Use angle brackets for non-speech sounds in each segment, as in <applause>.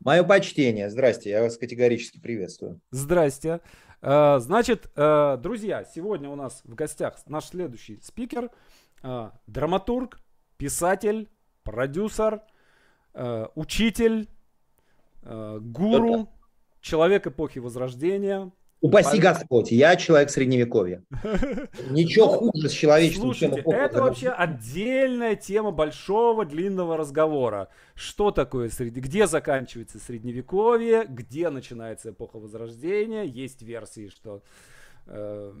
Мое почтение. Здрасте, я вас категорически приветствую. Здрасте. Э, значит, э, друзья, сегодня у нас в гостях наш следующий спикер, э, драматург, писатель, продюсер, учитель, гуру, человек эпохи Возрождения, Упаси Пожалуйста. Господь, я человек средневековья. <laughs> Ничего ну, хуже с человечеством, Слушайте, чем это вообще отдельная тема большого длинного разговора. Что такое среди... Где заканчивается средневековье, где начинается эпоха Возрождения. Есть версии, что э,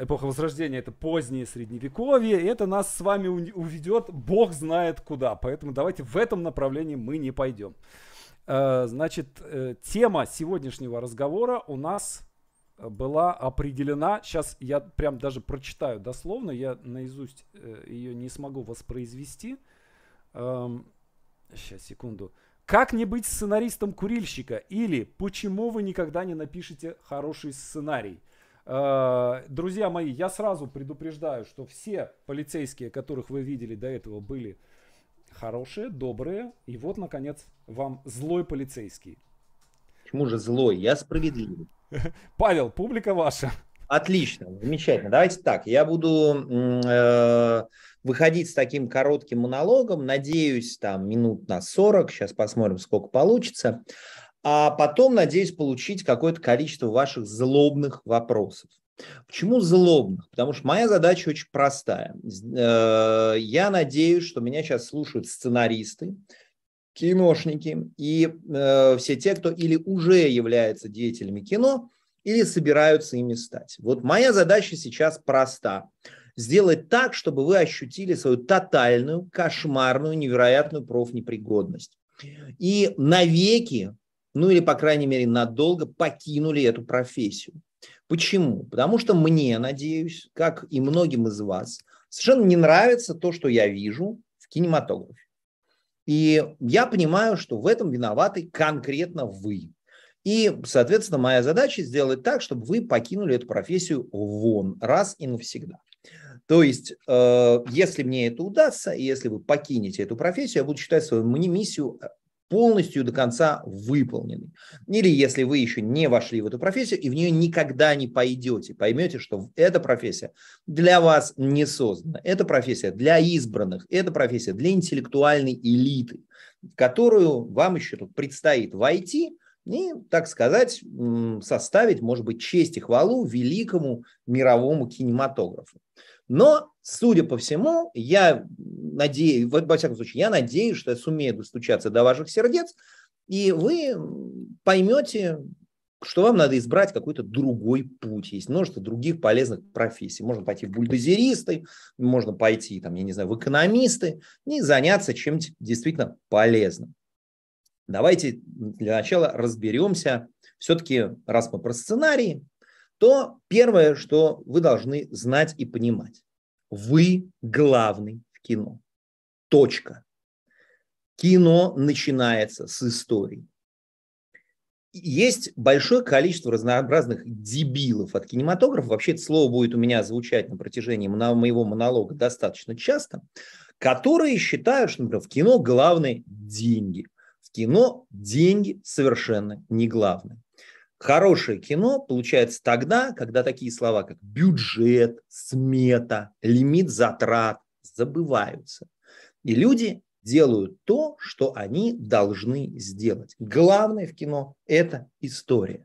эпоха Возрождения это позднее средневековье. И это нас с вами уведет бог знает куда. Поэтому давайте в этом направлении мы не пойдем. Э, значит, э, тема сегодняшнего разговора у нас была определена, сейчас я прям даже прочитаю дословно, я наизусть э, ее не смогу воспроизвести. Сейчас, эм, секунду. Как не быть сценаристом курильщика? Или почему вы никогда не напишете хороший сценарий? Э, друзья мои, я сразу предупреждаю, что все полицейские, которых вы видели до этого, были хорошие, добрые. И вот, наконец, вам злой полицейский. Почему же злой? Я справедливый. <laughs> Павел, публика ваша. Отлично, замечательно. Давайте так, я буду э, выходить с таким коротким монологом, надеюсь, там минут на 40, сейчас посмотрим, сколько получится, а потом, надеюсь, получить какое-то количество ваших злобных вопросов. Почему злобных? Потому что моя задача очень простая. Э, я надеюсь, что меня сейчас слушают сценаристы, киношники и э, все те, кто или уже является деятелями кино, или собираются ими стать. Вот моя задача сейчас проста. Сделать так, чтобы вы ощутили свою тотальную, кошмарную, невероятную профнепригодность. И навеки, ну или, по крайней мере, надолго покинули эту профессию. Почему? Потому что мне, надеюсь, как и многим из вас, совершенно не нравится то, что я вижу в кинематографе. И я понимаю, что в этом виноваты конкретно вы. И, соответственно, моя задача сделать так, чтобы вы покинули эту профессию вон раз и навсегда. То есть, э, если мне это удастся, и если вы покинете эту профессию, я буду считать свою миссию э, полностью до конца выполнены. Или если вы еще не вошли в эту профессию и в нее никогда не пойдете, поймете, что эта профессия для вас не создана. эта профессия для избранных, эта профессия для интеллектуальной элиты, которую вам еще тут предстоит войти и, так сказать, составить, может быть, честь и хвалу великому мировому кинематографу. Но, судя по всему, я надеюсь, во всяком случае, я надеюсь, что я сумею достучаться до ваших сердец, и вы поймете, что вам надо избрать какой-то другой путь. Есть множество других полезных профессий. Можно пойти в бульдозеристы, можно пойти, там, я не знаю, в экономисты и заняться чем-то действительно полезным. Давайте для начала разберемся все-таки, раз мы про сценарии то первое, что вы должны знать и понимать, вы главный в кино. Точка. Кино начинается с истории. Есть большое количество разнообразных дебилов от кинематографа. Вообще это слово будет у меня звучать на протяжении моего монолога достаточно часто, которые считают, что, например, в кино главное деньги. В кино деньги совершенно не главное. Хорошее кино получается тогда, когда такие слова, как бюджет, смета, лимит затрат забываются. И люди делают то, что они должны сделать. Главное в кино – это история.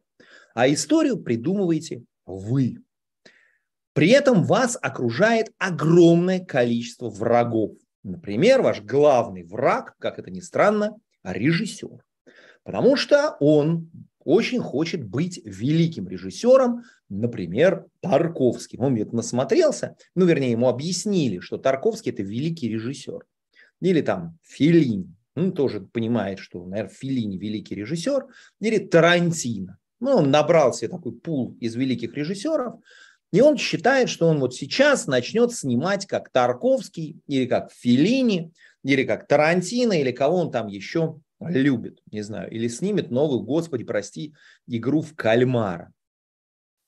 А историю придумываете вы. При этом вас окружает огромное количество врагов. Например, ваш главный враг, как это ни странно, режиссер. Потому что он очень хочет быть великим режиссером, например, Тарковским. Он ведь насмотрелся, ну, вернее, ему объяснили, что Тарковский – это великий режиссер. Или там Филини, ну, тоже понимает, что, наверное, Филини – великий режиссер. Или Тарантино. Ну, он набрал себе такой пул из великих режиссеров, и он считает, что он вот сейчас начнет снимать как Тарковский, или как Филини, или как Тарантино, или кого он там еще любит, не знаю, или снимет новую, господи, прости, игру в кальмара.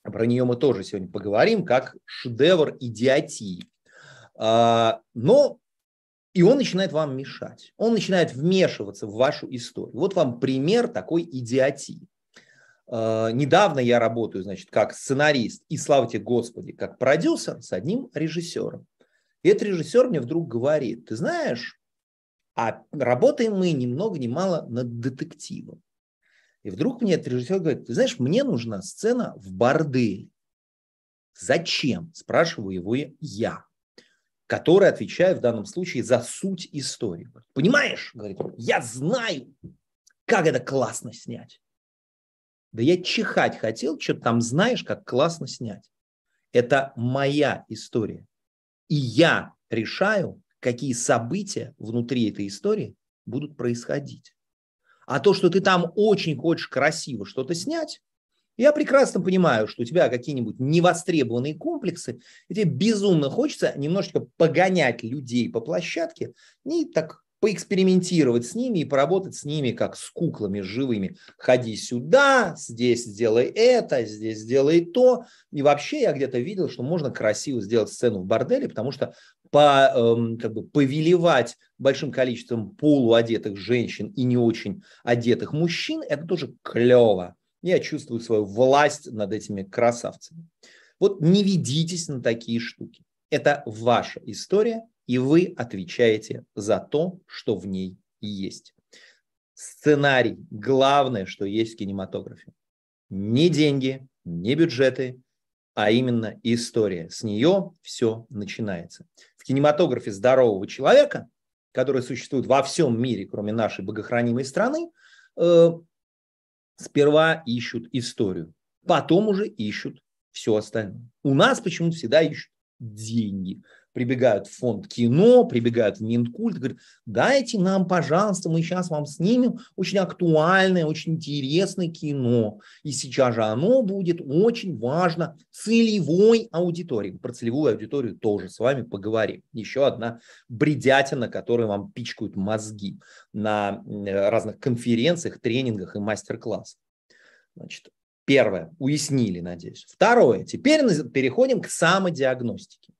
Про нее мы тоже сегодня поговорим, как шедевр идиотии. А, но и он начинает вам мешать, он начинает вмешиваться в вашу историю. Вот вам пример такой идиотии. А, недавно я работаю, значит, как сценарист и, слава тебе, Господи, как продюсер с одним режиссером. И этот режиссер мне вдруг говорит, ты знаешь, а работаем мы ни много ни мало над детективом. И вдруг мне этот режиссер говорит, ты знаешь, мне нужна сцена в борделе. Зачем? Спрашиваю его я, который отвечаю в данном случае за суть истории. Понимаешь, говорит, я знаю, как это классно снять. Да я чихать хотел, что там знаешь, как классно снять. Это моя история. И я решаю, какие события внутри этой истории будут происходить. А то, что ты там очень хочешь красиво что-то снять, я прекрасно понимаю, что у тебя какие-нибудь невостребованные комплексы, и тебе безумно хочется немножечко погонять людей по площадке и так поэкспериментировать с ними и поработать с ними как с куклами живыми. Ходи сюда, здесь сделай это, здесь сделай то. И вообще я где-то видел, что можно красиво сделать сцену в борделе, потому что по, эм, как бы повелевать большим количеством полуодетых женщин и не очень одетых мужчин, это тоже клево. Я чувствую свою власть над этими красавцами. Вот не ведитесь на такие штуки. Это ваша история, и вы отвечаете за то, что в ней есть. Сценарий – главное, что есть в кинематографе. Не деньги, не бюджеты, а именно история. С нее все начинается в кинематографе здорового человека, который существует во всем мире, кроме нашей богохранимой страны, э, сперва ищут историю, потом уже ищут все остальное. У нас почему-то всегда ищут деньги, прибегают в фонд кино, прибегают в Минкульт, говорят, дайте нам, пожалуйста, мы сейчас вам снимем очень актуальное, очень интересное кино. И сейчас же оно будет очень важно целевой аудитории. Про целевую аудиторию тоже с вами поговорим. Еще одна бредятина, которую вам пичкают мозги на э, разных конференциях, тренингах и мастер-классах. Значит, первое, уяснили, надеюсь. Второе, теперь переходим к самодиагностике.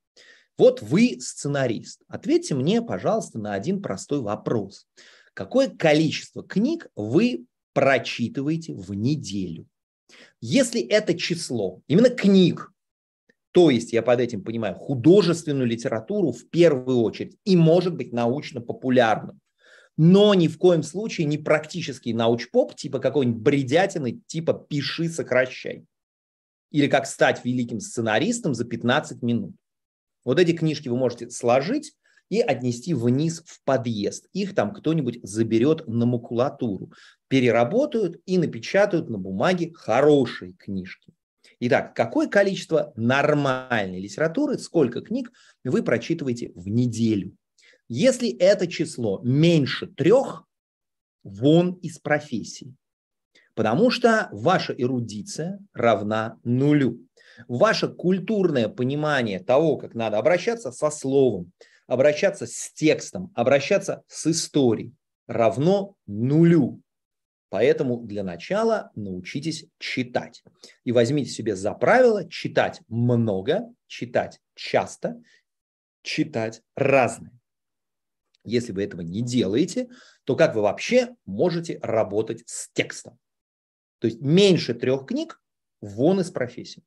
Вот вы сценарист. Ответьте мне, пожалуйста, на один простой вопрос. Какое количество книг вы прочитываете в неделю? Если это число, именно книг, то есть я под этим понимаю художественную литературу в первую очередь и, может быть, научно-популярную, но ни в коем случае не практический научпоп, типа какой-нибудь бредятины, типа «пиши, сокращай» или «как стать великим сценаристом за 15 минут». Вот эти книжки вы можете сложить и отнести вниз в подъезд. Их там кто-нибудь заберет на макулатуру, переработают и напечатают на бумаге хорошие книжки. Итак, какое количество нормальной литературы, сколько книг вы прочитываете в неделю? Если это число меньше трех, вон из профессии. Потому что ваша эрудиция равна нулю. Ваше культурное понимание того, как надо обращаться со словом, обращаться с текстом, обращаться с историей, равно нулю. Поэтому для начала научитесь читать. И возьмите себе за правило читать много, читать часто, читать разное. Если вы этого не делаете, то как вы вообще можете работать с текстом? То есть меньше трех книг вон из профессии.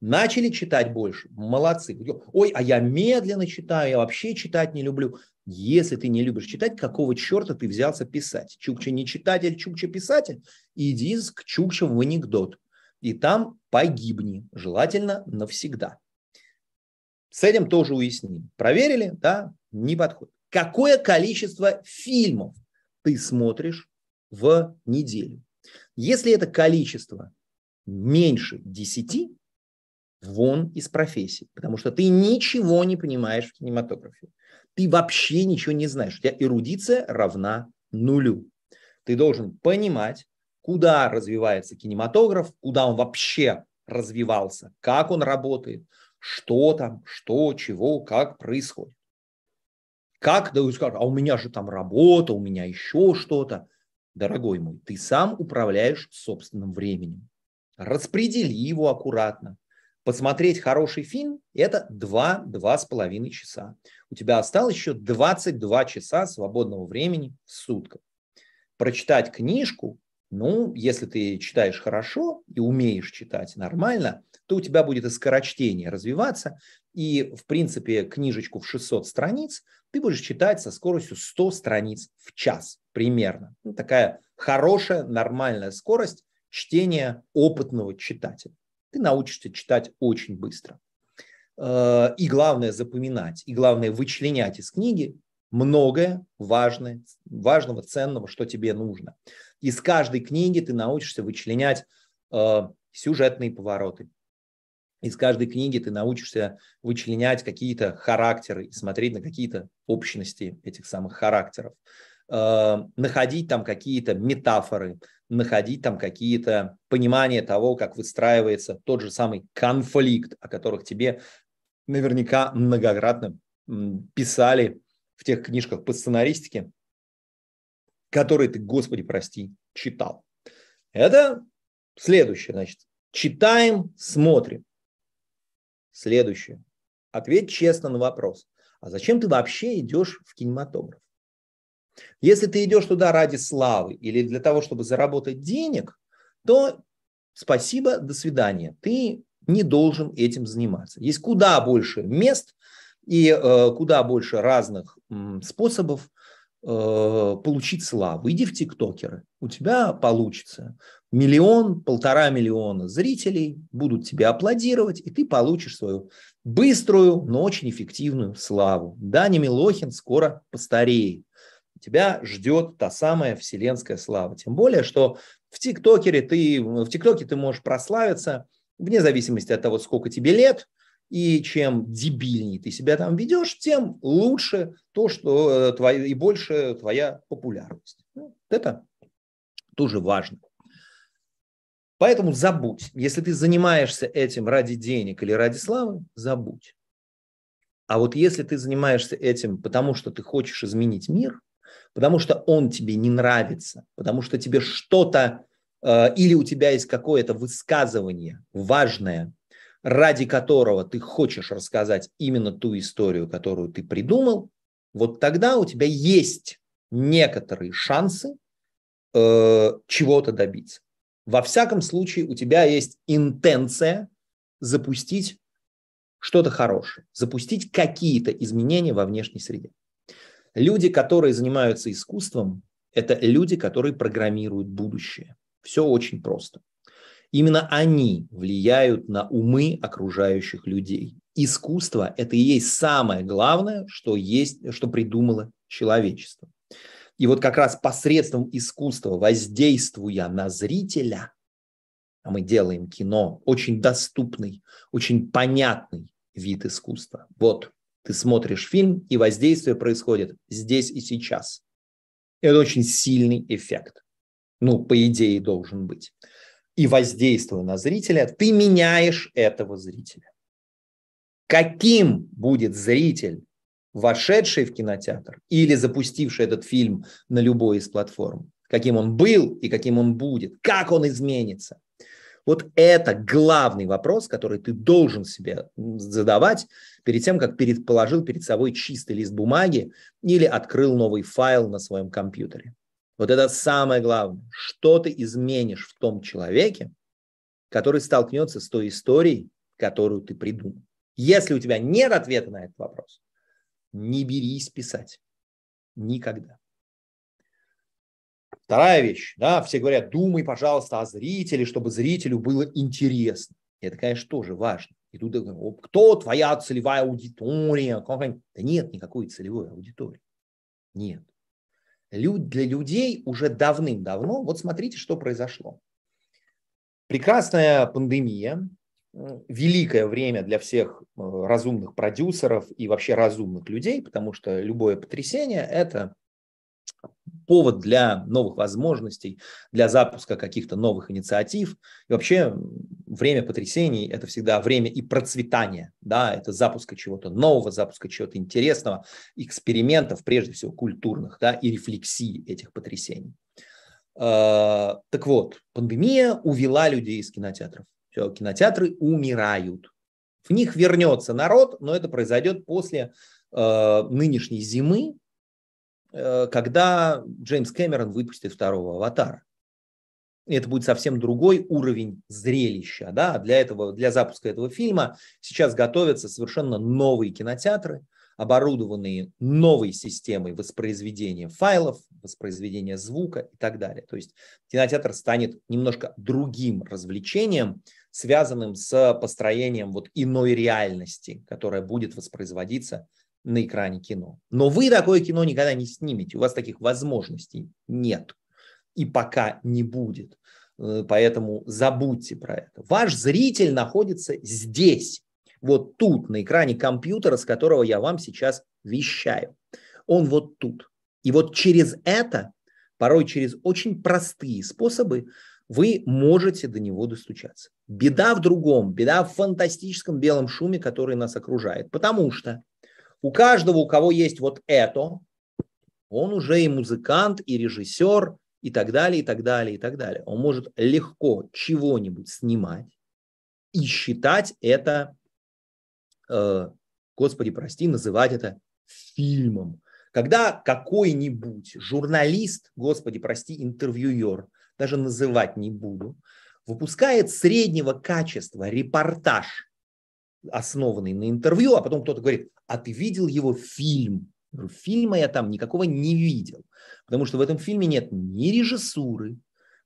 Начали читать больше, молодцы. Ой, а я медленно читаю, я вообще читать не люблю. Если ты не любишь читать, какого черта ты взялся писать? Чукча не читатель, Чукча писатель. Иди к Чукча в анекдот. И там погибни, желательно навсегда. С этим тоже уясним. Проверили, да, не подходит. Какое количество фильмов ты смотришь в неделю? Если это количество меньше 10, вон из профессии, потому что ты ничего не понимаешь в кинематографе. Ты вообще ничего не знаешь. У тебя эрудиция равна нулю. Ты должен понимать, куда развивается кинематограф, куда он вообще развивался, как он работает, что там, что, чего, как происходит. Как, да вы скажете, а у меня же там работа, у меня еще что-то. Дорогой мой, ты сам управляешь собственным временем. Распредели его аккуратно, Посмотреть хороший фильм – это 2-2,5 часа. У тебя осталось еще 22 часа свободного времени в сутках. Прочитать книжку, ну, если ты читаешь хорошо и умеешь читать нормально, то у тебя будет и скорочтение развиваться, и, в принципе, книжечку в 600 страниц ты будешь читать со скоростью 100 страниц в час примерно. Ну, такая хорошая, нормальная скорость чтения опытного читателя ты научишься читать очень быстро. Э, и главное запоминать, и главное вычленять из книги многое важное, важного, ценного, что тебе нужно. Из каждой книги ты научишься вычленять э, сюжетные повороты. Из каждой книги ты научишься вычленять какие-то характеры и смотреть на какие-то общности этих самых характеров. Э, находить там какие-то метафоры, находить там какие-то понимания того, как выстраивается тот же самый конфликт, о которых тебе наверняка многократно писали в тех книжках по сценаристике, которые ты, господи, прости, читал. Это следующее, значит, читаем, смотрим. Следующее. Ответь честно на вопрос. А зачем ты вообще идешь в кинематограф? Если ты идешь туда ради славы или для того, чтобы заработать денег, то спасибо, до свидания. Ты не должен этим заниматься. Есть куда больше мест и э, куда больше разных м, способов э, получить славу. Иди в тиктокеры, у тебя получится. Миллион, полтора миллиона зрителей будут тебе аплодировать, и ты получишь свою быструю, но очень эффективную славу. Даня Милохин скоро постареет тебя ждет та самая вселенская слава. Тем более, что в ТикТокере ты, в ТикТоке ты можешь прославиться, вне зависимости от того, сколько тебе лет, и чем дебильнее ты себя там ведешь, тем лучше то, что э, твоя, и больше твоя популярность. Ну, вот это тоже важно. Поэтому забудь. Если ты занимаешься этим ради денег или ради славы, забудь. А вот если ты занимаешься этим, потому что ты хочешь изменить мир, потому что он тебе не нравится, потому что тебе что-то э, или у тебя есть какое-то высказывание важное, ради которого ты хочешь рассказать именно ту историю, которую ты придумал, вот тогда у тебя есть некоторые шансы э, чего-то добиться. Во всяком случае, у тебя есть интенция запустить что-то хорошее, запустить какие-то изменения во внешней среде. Люди, которые занимаются искусством, это люди, которые программируют будущее. Все очень просто. Именно они влияют на умы окружающих людей. Искусство – это и есть самое главное, что, есть, что придумало человечество. И вот как раз посредством искусства, воздействуя на зрителя, а мы делаем кино, очень доступный, очень понятный вид искусства. Вот ты смотришь фильм, и воздействие происходит здесь и сейчас. Это очень сильный эффект. Ну, по идее, должен быть. И воздействуя на зрителя, ты меняешь этого зрителя. Каким будет зритель, вошедший в кинотеатр или запустивший этот фильм на любой из платформ? Каким он был и каким он будет? Как он изменится? Вот это главный вопрос, который ты должен себе задавать перед тем, как перед, положил перед собой чистый лист бумаги или открыл новый файл на своем компьютере. Вот это самое главное. Что ты изменишь в том человеке, который столкнется с той историей, которую ты придумал. Если у тебя нет ответа на этот вопрос, не берись писать. Никогда. Вторая вещь, да, все говорят, думай, пожалуйста, о зрителе, чтобы зрителю было интересно. Это, конечно, тоже важно. И тут кто твоя целевая аудитория? Да нет никакой целевой аудитории. Нет. Люд, для людей уже давным-давно, вот смотрите, что произошло. Прекрасная пандемия, великое время для всех э, разумных продюсеров и вообще разумных людей, потому что любое потрясение – это повод для новых возможностей, для запуска каких-то новых инициатив. И вообще время потрясений – это всегда время и процветания, да, это запуска чего-то нового, запуска чего-то интересного, экспериментов, прежде всего культурных, да, и рефлексии этих потрясений. А, так вот, пандемия увела людей из кинотеатров. Все, кинотеатры умирают. В них вернется народ, но это произойдет после а, нынешней зимы, Э, когда Джеймс Кэмерон выпустит второго аватара. Это будет совсем другой уровень зрелища. Да? Для, этого, для запуска этого фильма сейчас готовятся совершенно новые кинотеатры, оборудованные новой системой воспроизведения файлов, воспроизведения звука и так далее. То есть кинотеатр станет немножко другим развлечением, связанным с построением вот иной реальности, которая будет воспроизводиться на экране кино. Но вы такое кино никогда не снимете, у вас таких возможностей нет и пока не будет. Э, поэтому забудьте про это. Ваш зритель находится здесь, вот тут, на экране компьютера, с которого я вам сейчас вещаю. Он вот тут. И вот через это, порой через очень простые способы, вы можете до него достучаться. Беда в другом, беда в фантастическом белом шуме, который нас окружает. Потому что у каждого, у кого есть вот это, он уже и музыкант, и режиссер, и так далее, и так далее, и так далее. Он может легко чего-нибудь снимать и считать это, э, господи, прости, называть это фильмом. Когда какой-нибудь журналист, господи, прости, интервьюер, даже называть не буду, выпускает среднего качества репортаж основанный на интервью, а потом кто-то говорит, а ты видел его фильм? Фильма я там никакого не видел, потому что в этом фильме нет ни режиссуры,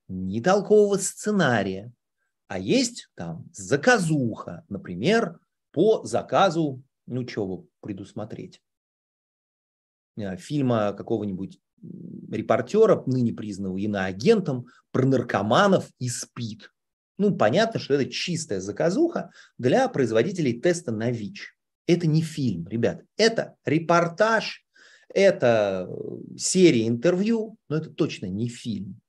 ни толкового сценария, а есть там заказуха, например, по заказу, ну чего предусмотреть, э, фильма какого-нибудь репортера, ныне признанного иноагентом, про наркоманов и спит. Ну, понятно, что это чистая заказуха для производителей теста на ВИЧ. Это не фильм, ребят, это репортаж, это э, серия интервью, но это точно не фильм.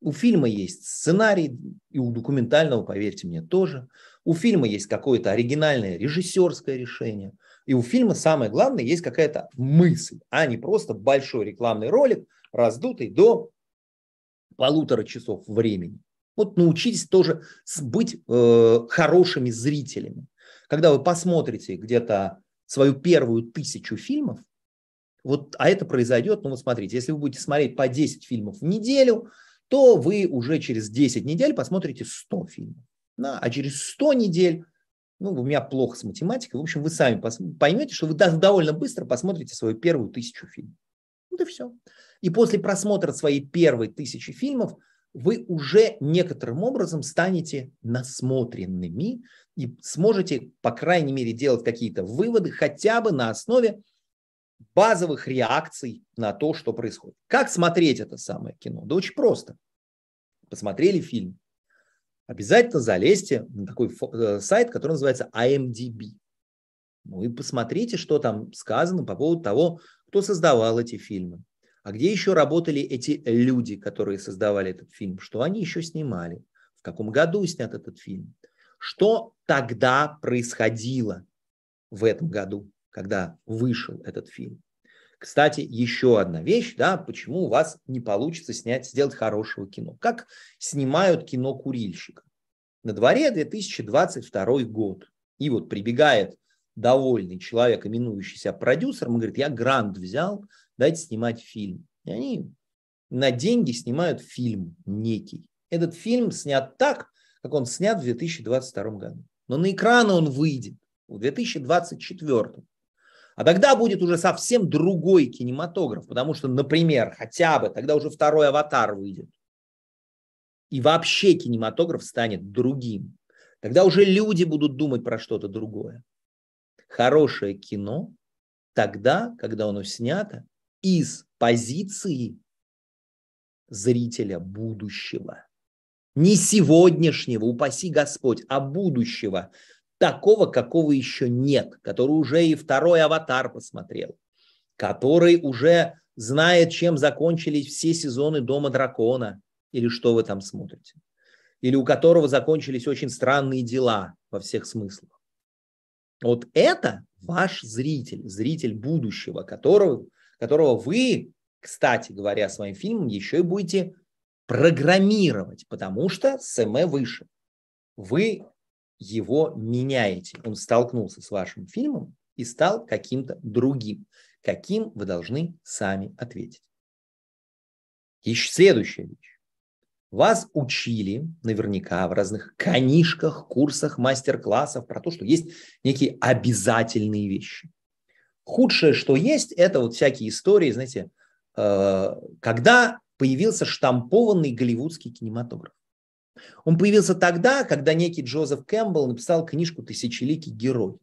У фильма есть сценарий, и у документального, поверьте мне, тоже. У фильма есть какое-то оригинальное режиссерское решение. И у фильма самое главное есть какая-то мысль, а не просто большой рекламный ролик, раздутый до полутора часов времени. Вот научитесь тоже быть э, хорошими зрителями. Когда вы посмотрите где-то свою первую тысячу фильмов, вот, а это произойдет, ну вот смотрите, если вы будете смотреть по 10 фильмов в неделю, то вы уже через 10 недель посмотрите 100 фильмов. Да? А через 100 недель, ну, у меня плохо с математикой, в общем, вы сами поймете, что вы довольно быстро посмотрите свою первую тысячу фильмов. Вот и все. И после просмотра своей первой тысячи фильмов – вы уже некоторым образом станете насмотренными и сможете, по крайней мере, делать какие-то выводы хотя бы на основе базовых реакций на то, что происходит. Как смотреть это самое кино? Да очень просто. Посмотрели фильм. Обязательно залезьте на такой э, сайт, который называется IMDb. Ну и посмотрите, что там сказано по поводу того, кто создавал эти фильмы, а где еще работали эти люди, которые создавали этот фильм? Что они еще снимали? В каком году снят этот фильм? Что тогда происходило в этом году, когда вышел этот фильм? Кстати, еще одна вещь, да, почему у вас не получится снять, сделать хорошего кино. Как снимают кино курильщика? На дворе 2022 год. И вот прибегает довольный человек, именующийся продюсером, и говорит, я грант взял дать снимать фильм. И они на деньги снимают фильм некий. Этот фильм снят так, как он снят в 2022 году. Но на экраны он выйдет в 2024. А тогда будет уже совсем другой кинематограф, потому что, например, хотя бы тогда уже второй аватар выйдет. И вообще кинематограф станет другим. Тогда уже люди будут думать про что-то другое. Хорошее кино тогда, когда оно снято из позиции зрителя будущего. Не сегодняшнего, упаси Господь, а будущего, такого, какого еще нет, который уже и второй аватар посмотрел, который уже знает, чем закончились все сезоны Дома Дракона, или что вы там смотрите, или у которого закончились очень странные дела во всех смыслах. Вот это ваш зритель, зритель будущего, которого которого вы, кстати говоря, своим фильмом еще и будете программировать, потому что СМ выше. Вы его меняете. Он столкнулся с вашим фильмом и стал каким-то другим, каким вы должны сами ответить. И следующая вещь. Вас учили наверняка в разных книжках, курсах, мастер-классах про то, что есть некие обязательные вещи. Худшее, что есть, это вот всякие истории, знаете, э, когда появился штампованный голливудский кинематограф. Он появился тогда, когда некий Джозеф Кэмпбелл написал книжку «Тысячеликий герой».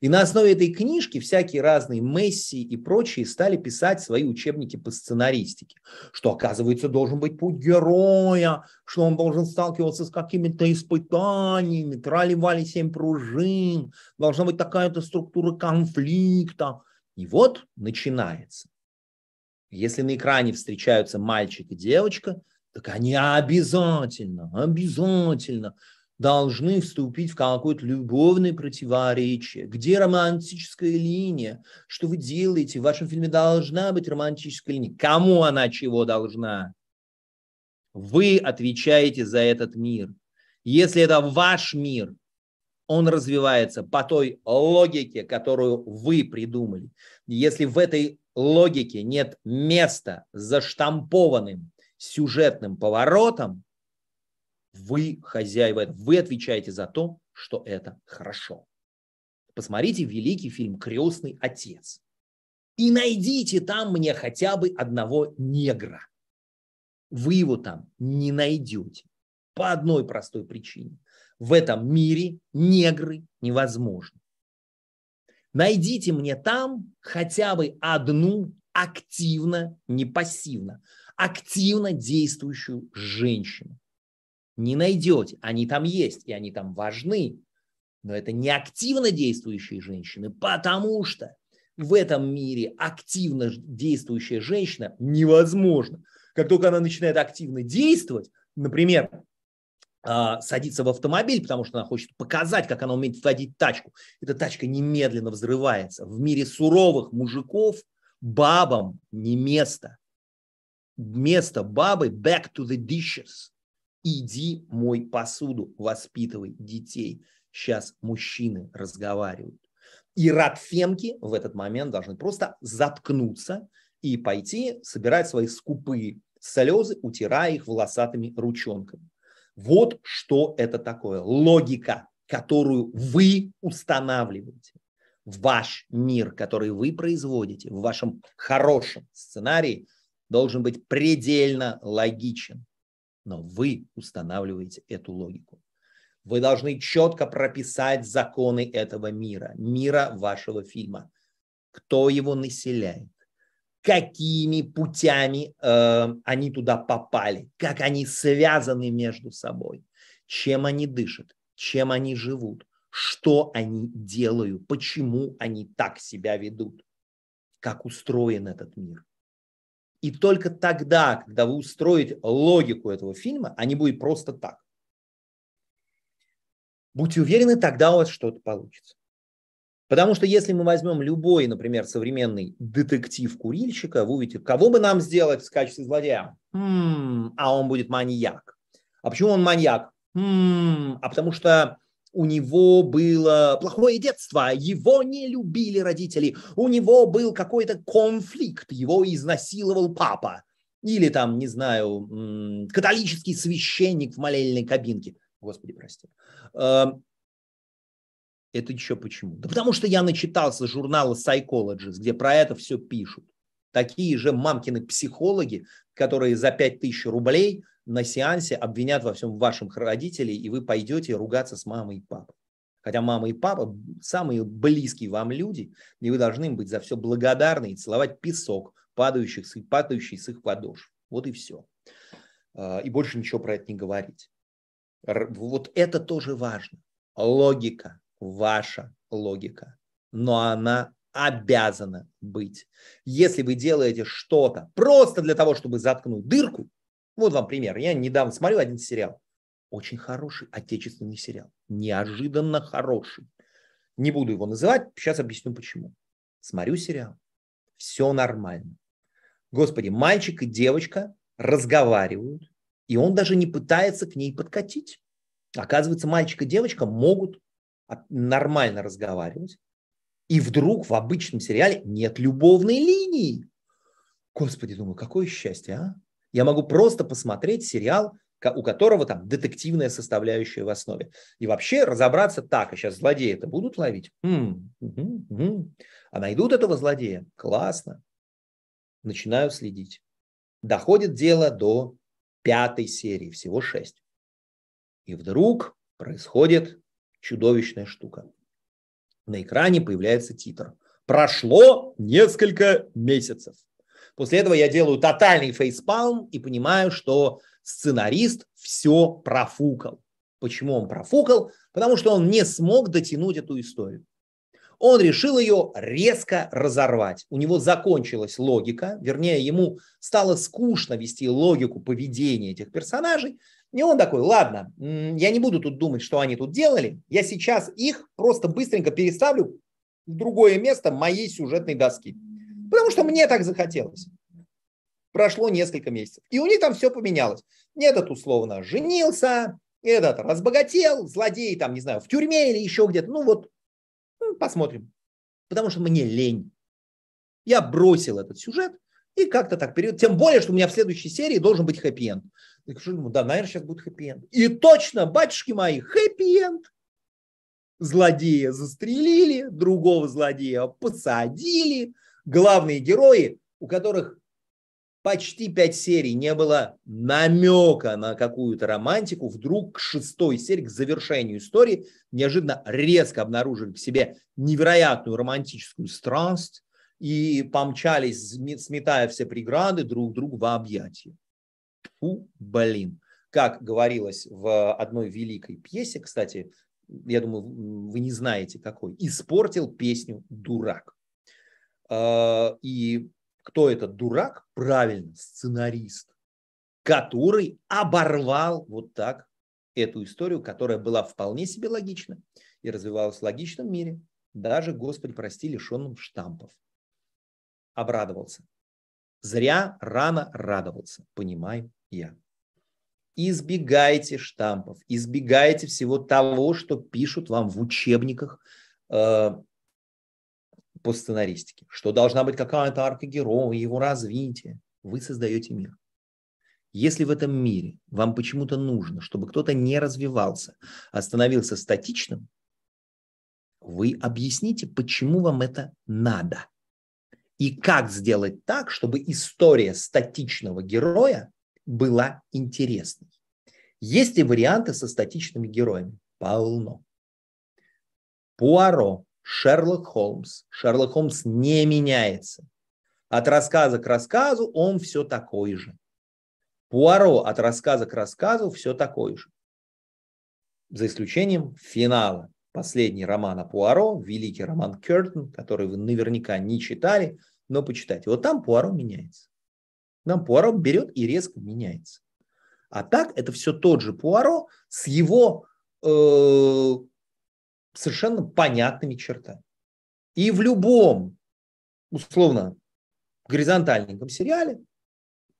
И на основе этой книжки всякие разные Месси и прочие стали писать свои учебники по сценаристике, что, оказывается, должен быть путь героя, что он должен сталкиваться с какими-то испытаниями, трали-вали семь пружин, должна быть такая-то структура конфликта, и вот начинается. Если на экране встречаются мальчик и девочка, так они обязательно, обязательно должны вступить в какое-то любовное противоречие. Где романтическая линия? Что вы делаете? В вашем фильме должна быть романтическая линия. Кому она чего должна? Вы отвечаете за этот мир. Если это ваш мир, он развивается по той логике, которую вы придумали. Если в этой логике нет места заштампованным сюжетным поворотом, вы хозяева, вы отвечаете за то, что это хорошо. Посмотрите великий фильм «Крестный отец» и найдите там мне хотя бы одного негра. Вы его там не найдете по одной простой причине в этом мире негры невозможны. Найдите мне там хотя бы одну активно, не пассивно, активно действующую женщину. Не найдете, они там есть, и они там важны, но это не активно действующие женщины, потому что в этом мире активно действующая женщина невозможна. Как только она начинает активно действовать, например, а, садится в автомобиль, потому что она хочет показать, как она умеет водить тачку. Эта тачка немедленно взрывается. В мире суровых мужиков бабам не место. Место бабы back to the dishes. Иди мой посуду, воспитывай детей. Сейчас мужчины разговаривают. И радфемки в этот момент должны просто заткнуться и пойти собирать свои скупые слезы, утирая их волосатыми ручонками. Вот что это такое. Логика, которую вы устанавливаете в ваш мир, который вы производите, в вашем хорошем сценарии, должен быть предельно логичен. Но вы устанавливаете эту логику. Вы должны четко прописать законы этого мира, мира вашего фильма. Кто его населяет? какими путями э, они туда попали, как они связаны между собой, чем они дышат, чем они живут, что они делают, почему они так себя ведут, как устроен этот мир. И только тогда, когда вы устроите логику этого фильма, а не будет просто так. Будьте уверены, тогда у вас что-то получится. Потому что если мы возьмем любой, например, современный детектив курильщика, вы увидите, кого бы нам сделать в качестве злодея? М-м, а он будет маньяк. А почему он маньяк? М-м, а потому что у него было плохое детство, его не любили родители, у него был какой-то конфликт, его изнасиловал папа. Или там, не знаю, католический священник в молельной кабинке. Господи, прости. Эм, это еще почему? Да потому что я начитался журнала Psychologist, где про это все пишут. Такие же мамкины психологи, которые за 5000 рублей на сеансе обвинят во всем ваших родителей, и вы пойдете ругаться с мамой и папой. Хотя мама и папа самые близкие вам люди, и вы должны им быть за все благодарны и целовать песок, падающих, падающий с их подошв. Вот и все. А, и больше ничего про это не говорить. Вот это тоже важно. Логика, ваша логика, но она обязана быть. Если вы делаете что-то просто для того, чтобы заткнуть дырку, вот вам пример. Я недавно смотрю один сериал. Очень хороший отечественный сериал. Неожиданно хороший. Не буду его называть, сейчас объясню почему. Смотрю сериал. Все нормально. Господи, мальчик и девочка разговаривают, и он даже не пытается к ней подкатить. Оказывается, мальчик и девочка могут нормально разговаривать, и вдруг в обычном сериале нет любовной линии. Господи, думаю, какое счастье, а? Я могу просто посмотреть сериал, у которого там детективная составляющая в основе. И вообще разобраться так, а сейчас злодеи это будут ловить? М-м, хм, м-м, м А найдут этого злодея? Классно. Начинаю следить. Доходит дело до пятой серии, всего шесть. И вдруг происходит чудовищная штука. На экране появляется титр. Прошло несколько месяцев. После этого я делаю тотальный фейспалм и понимаю, что сценарист все профукал. Почему он профукал? Потому что он не смог дотянуть эту историю. Он решил ее резко разорвать. У него закончилась логика, вернее, ему стало скучно вести логику поведения этих персонажей, и он такой, ладно, я не буду тут думать, что они тут делали, я сейчас их просто быстренько переставлю в другое место моей сюжетной доски. Потому что мне так захотелось. Прошло несколько месяцев. И у них там все поменялось. Этот условно женился, этот разбогател, злодей там, не знаю, в тюрьме или еще где-то. Ну вот, посмотрим. Потому что мне лень. Я бросил этот сюжет и как-то так период. Тем более, что у меня в следующей серии должен быть хэппи-энд. Я Кашуль «Ну думал, да, наверное, сейчас будет хэппи-энд. И точно, батюшки мои, хэппи-энд. Злодея застрелили, другого злодея посадили. Главные герои, у которых почти пять серий не было намека на какую-то романтику, вдруг к шестой серии, к завершению истории, неожиданно резко обнаружили в себе невероятную романтическую страсть и помчались, сметая все преграды друг другу в объятия. Фу, блин. Как говорилось в одной великой пьесе, кстати, я думаю, вы не знаете какой, испортил песню «Дурак». А, и кто этот дурак? Правильно, сценарист, который оборвал вот так эту историю, которая была вполне себе логична и развивалась в логичном мире, даже, Господи, прости, лишенным штампов. Обрадовался. Зря рано радовался, понимаю я. Избегайте штампов, избегайте всего того, что пишут вам в учебниках э, по сценаристике, что должна быть какая-то арка героя, его развитие. Вы создаете мир. Если в этом мире вам почему-то нужно, чтобы кто-то не развивался, а становился статичным, вы объясните, почему вам это надо. И как сделать так, чтобы история статичного героя была интересной. Есть ли варианты со статичными героями? Полно. Пуаро, Шерлок Холмс. Шерлок Холмс не меняется. От рассказа к рассказу он все такой же. Пуаро от рассказа к рассказу все такой же. За исключением финала. Последний роман о Пуаро, великий роман Кертон, который вы наверняка не читали, но почитайте. Вот там Пуаро меняется нам Пуаро берет и резко меняется. А так это все тот же Пуаро с его э, совершенно понятными чертами. И в любом, условно, горизонтальном сериале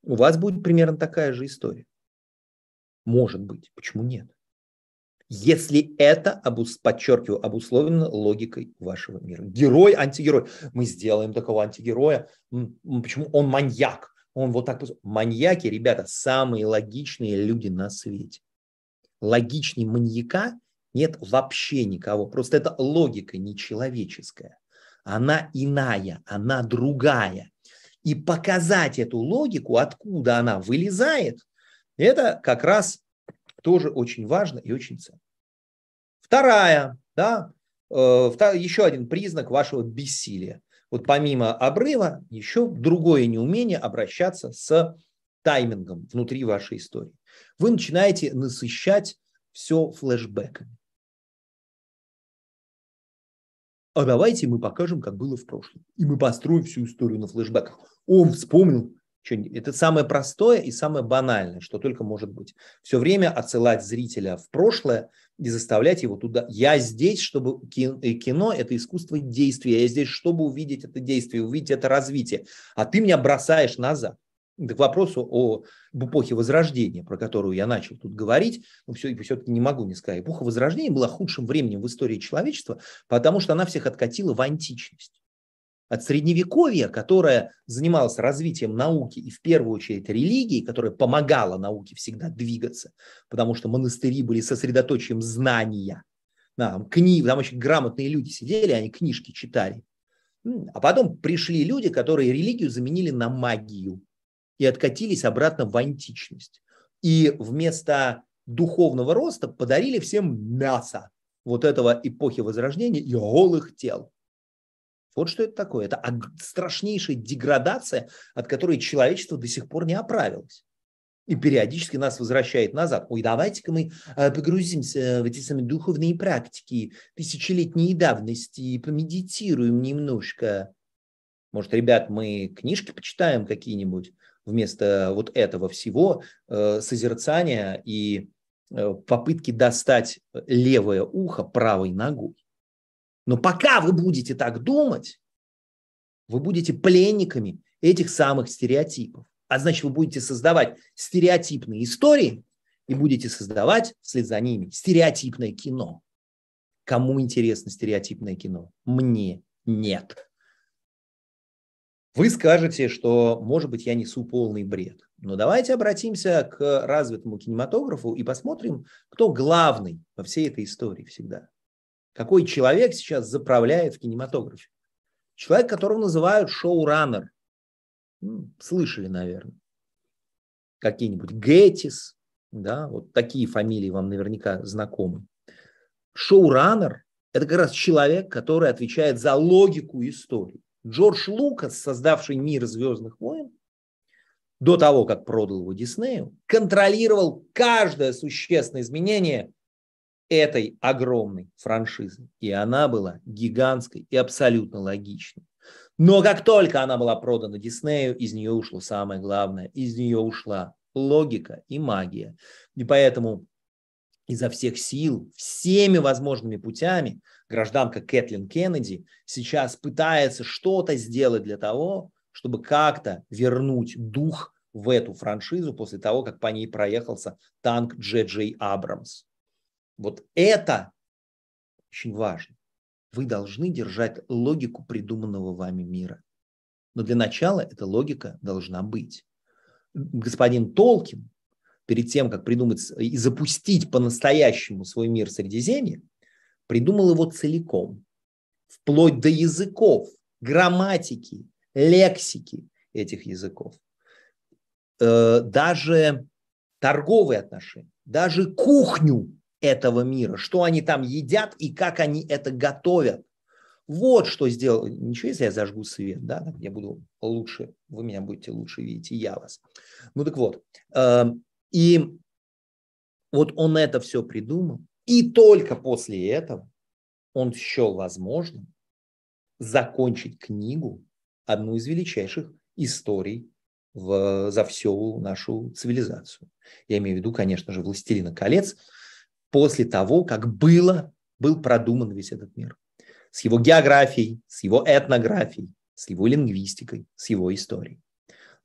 у вас будет примерно такая же история. Может быть, почему нет? Если это, обус, подчеркиваю, обусловлено логикой вашего мира. Герой, антигерой. Мы сделаем такого антигероя. Почему он маньяк? Он вот так... Маньяки, ребята, самые логичные люди на свете. Логичнее маньяка нет вообще никого. Просто это логика нечеловеческая. Она иная, она другая. И показать эту логику, откуда она вылезает, это как раз тоже очень важно и очень ценно. Вторая, да, э, еще один признак вашего бессилия. Вот помимо обрыва, еще другое неумение обращаться с таймингом внутри вашей истории. Вы начинаете насыщать все флешбеками. А давайте мы покажем, как было в прошлом. И мы построим всю историю на флешбеках. Он вспомнил, это самое простое и самое банальное, что только может быть. Все время отсылать зрителя в прошлое и заставлять его туда. Я здесь, чтобы э, кино – это искусство действия. Я здесь, чтобы увидеть это действие, увидеть это развитие. А ты меня бросаешь назад. Да к вопросу о об эпохе Возрождения, про которую я начал тут говорить, но ну, все, все-таки не могу не сказать. Эпоха Возрождения была худшим временем в истории человечества, потому что она всех откатила в античность от средневековья, которое занималось развитием науки и в первую очередь религии, которая помогала науке всегда двигаться, потому что монастыри были сосредоточием знания. Там, книг, там очень грамотные люди сидели, они книжки читали. А потом пришли люди, которые религию заменили на магию и откатились обратно в античность. И вместо духовного роста подарили всем мясо вот этого эпохи Возрождения и голых тел – вот что это такое. Это страшнейшая деградация, от которой человечество до сих пор не оправилось. И периодически нас возвращает назад. Ой, давайте-ка мы э, погрузимся э, в эти самые духовные практики тысячелетней давности и помедитируем немножко. Может, ребят, мы книжки почитаем какие-нибудь вместо вот этого всего э, созерцания и попытки достать левое ухо правой ногой. Но пока вы будете так думать, вы будете пленниками этих самых стереотипов. А значит, вы будете создавать стереотипные истории и будете создавать вслед за ними стереотипное кино. Кому интересно стереотипное кино? Мне нет. Вы скажете, что, может быть, я несу полный бред. Но давайте обратимся к развитому кинематографу и посмотрим, кто главный во всей этой истории всегда какой человек сейчас заправляет в кинематографе. Человек, которого называют шоураннер. Слышали, наверное. Какие-нибудь Геттис, да, вот такие фамилии вам наверняка знакомы. Шоураннер – это как раз человек, который отвечает за логику истории. Джордж Лукас, создавший мир «Звездных войн», до того, как продал его Диснею, контролировал каждое существенное изменение этой огромной франшизы. И она была гигантской и абсолютно логичной. Но как только она была продана Диснею, из нее ушло самое главное. Из нее ушла логика и магия. И поэтому изо всех сил, всеми возможными путями гражданка Кэтлин Кеннеди сейчас пытается что-то сделать для того, чтобы как-то вернуть дух в эту франшизу после того, как по ней проехался танк Джей Джей Абрамс. Вот это очень важно. Вы должны держать логику придуманного вами мира. Но для начала эта логика должна быть. Господин Толкин, перед тем, как придумать и запустить по-настоящему свой мир Средиземья, придумал его целиком, вплоть до языков, грамматики, лексики этих языков. Э, даже торговые отношения, даже кухню этого мира, что они там едят и как они это готовят. Вот что сделал. Ничего, если я зажгу свет, да, я буду лучше, вы меня будете лучше видеть, и я вас. Ну так вот, эм, и вот он это все придумал, и только после этого он счел возможным закончить книгу, одну из величайших историй в, за всю нашу цивилизацию. Я имею в виду, конечно же, «Властелина колец», после того, как было, был продуман весь этот мир. С его географией, с его этнографией, с его лингвистикой, с его историей.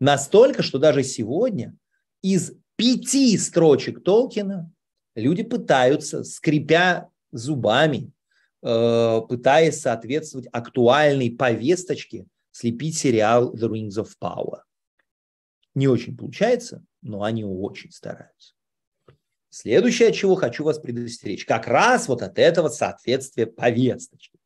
Настолько, что даже сегодня из пяти строчек Толкина люди пытаются, скрипя зубами, э, пытаясь соответствовать актуальной повесточке, слепить сериал The Rings of Power. Не очень получается, но они очень стараются. Следующее, от чего хочу вас предостеречь, как раз вот от этого соответствия повесточки.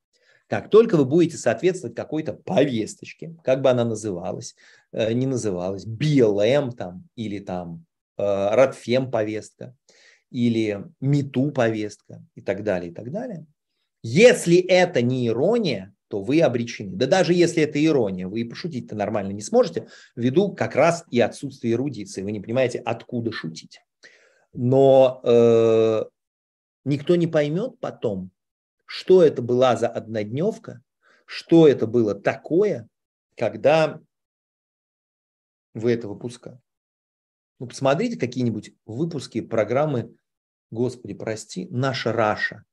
Как только вы будете соответствовать какой-то повесточке, как бы она называлась, э, не называлась, БЛМ там или там э, Радфем повестка, или мету повестка и так далее, и так далее. Если это не ирония, то вы обречены. Да даже если это ирония, вы и пошутить-то нормально не сможете, ввиду как раз и отсутствие эрудиции. Вы не понимаете, откуда шутить но э, никто не поймет потом, что это была за однодневка, что это было такое, когда вы это выпускали. Ну, посмотрите какие-нибудь выпуски программы «Господи, прости, наша Раша»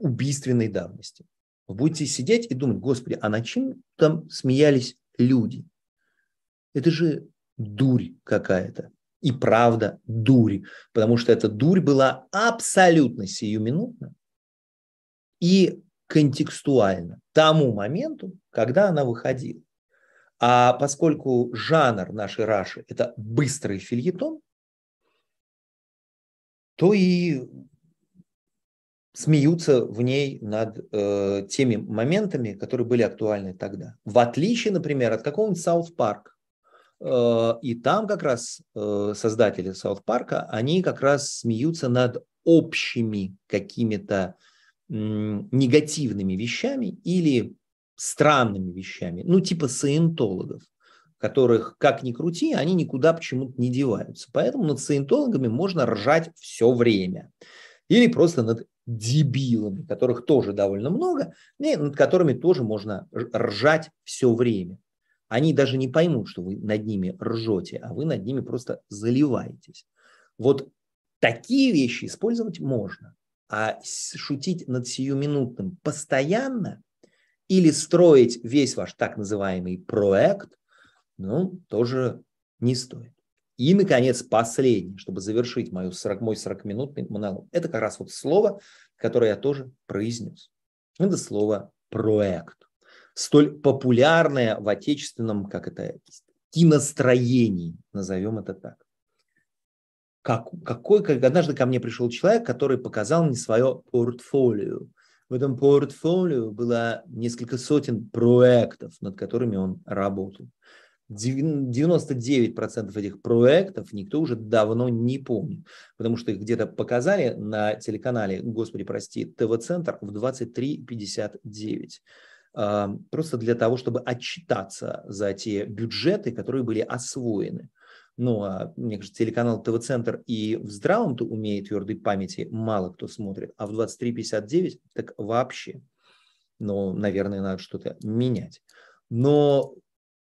убийственной давности. Вы будете сидеть и думать, господи, а на чем там смеялись люди? Это же дурь какая-то и правда дурь, потому что эта дурь была абсолютно сиюминутна и контекстуальна тому моменту, когда она выходила. А поскольку жанр нашей Раши – это быстрый фильетон, то и смеются в ней над э, теми моментами, которые были актуальны тогда. В отличие, например, от какого-нибудь Саут Парк, Э, и там как раз э, создатели Саут Парка, они как раз смеются над общими какими-то негативными вещами или странными вещами, ну типа саентологов, которых как ни крути, они никуда почему-то не деваются. Поэтому над саентологами можно ржать все время. Или просто над дебилами, которых тоже довольно много, и над которыми тоже можно ржать все время. Они даже не поймут, что вы над ними ржете, а вы над ними просто заливаетесь. Вот такие вещи использовать можно. А шутить над сиюминутным постоянно или строить весь ваш так называемый проект, ну, тоже не стоит. И, наконец, последнее, чтобы завершить мою 40, мой 40-минутный монолог, это как раз вот слово, которое я тоже произнес. Это слово «проект» столь популярное в отечественном, как это, киностроении, назовем это так. Как, какой, как однажды ко мне пришел человек, который показал мне свое портфолио. В этом портфолио было несколько сотен проектов, над которыми он работал. 99% этих проектов никто уже давно не помнит, потому что их где-то показали на телеканале, господи прости, ТВ-центр в 23.59. А, просто для того, чтобы отчитаться за те бюджеты, которые были освоены. Ну, а, мне кажется, телеканал ТВ-центр и в здравом-то умеет, твердой памяти мало кто смотрит, а в 23.59 так вообще. Но, ну, наверное, надо что-то менять. Но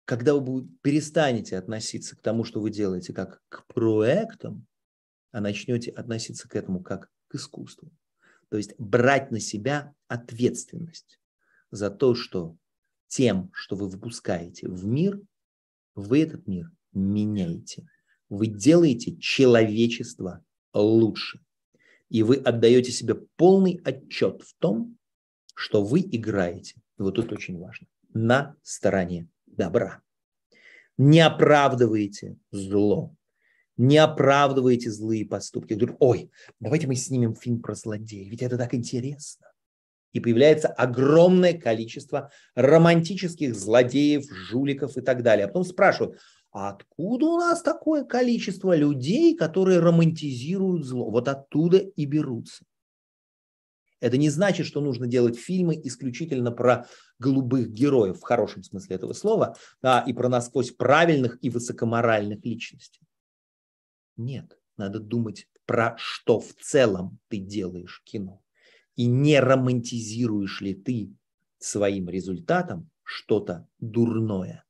когда вы перестанете относиться к тому, что вы делаете, как к проектам, а начнете относиться к этому как к искусству. То есть брать на себя ответственность за то, что тем, что вы выпускаете в мир, вы этот мир меняете. Вы делаете человечество лучше. И вы отдаете себе полный отчет в том, что вы играете. И вот тут очень важно. На стороне добра. Не оправдывайте зло. Не оправдывайте злые поступки. Ой, давайте мы снимем фильм про злодея. Ведь это так интересно и появляется огромное количество романтических злодеев, жуликов и так далее. А потом спрашивают, а откуда у нас такое количество людей, которые романтизируют зло? Вот оттуда и берутся. Это не значит, что нужно делать фильмы исключительно про голубых героев в хорошем смысле этого слова, да, и про насквозь правильных и высокоморальных личностей. Нет, надо думать про что в целом ты делаешь кино. И не романтизируешь ли ты своим результатом что-то дурное,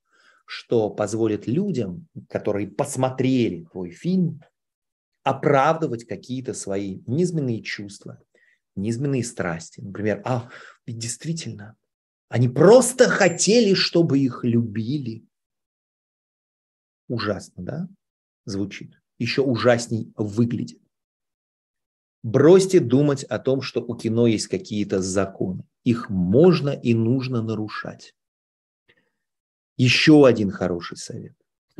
что позволит людям, которые посмотрели твой фильм, оправдывать какие-то свои низменные чувства, низменные страсти. Например, а ведь действительно, они просто хотели, чтобы их любили. Ужасно, да? Звучит. Еще ужасней выглядит. Бросьте думать о том, что у кино есть какие-то законы. Их можно и нужно нарушать. Еще один хороший совет.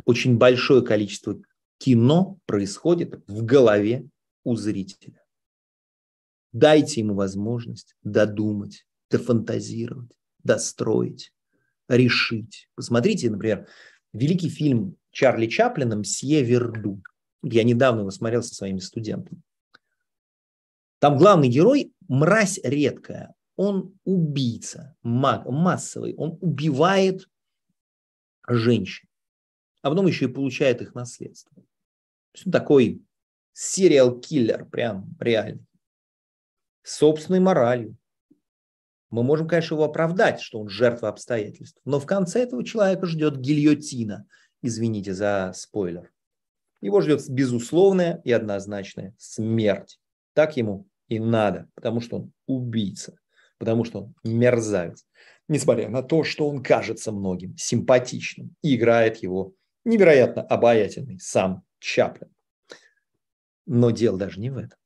Очень большое количество кино происходит в голове у зрителя. Дайте ему возможность додумать, дофантазировать, достроить, решить. Посмотрите, например, великий фильм Чарли Чаплина «Мсье Верду». Я недавно его смотрел со своими студентами. Там главный герой – мразь редкая. Он убийца, маг, массовый. Он убивает женщин. А потом еще и получает их наследство. есть такой сериал-киллер, прям реальный. С собственной моралью. Мы можем, конечно, его оправдать, что он жертва обстоятельств. Но в конце этого человека ждет гильотина. Извините за спойлер. Его ждет безусловная и однозначная смерть. Так ему и надо, потому что он убийца, потому что он мерзавец. Несмотря на то, что он кажется многим симпатичным и играет его невероятно обаятельный сам Чаплин. Но дело даже не в этом.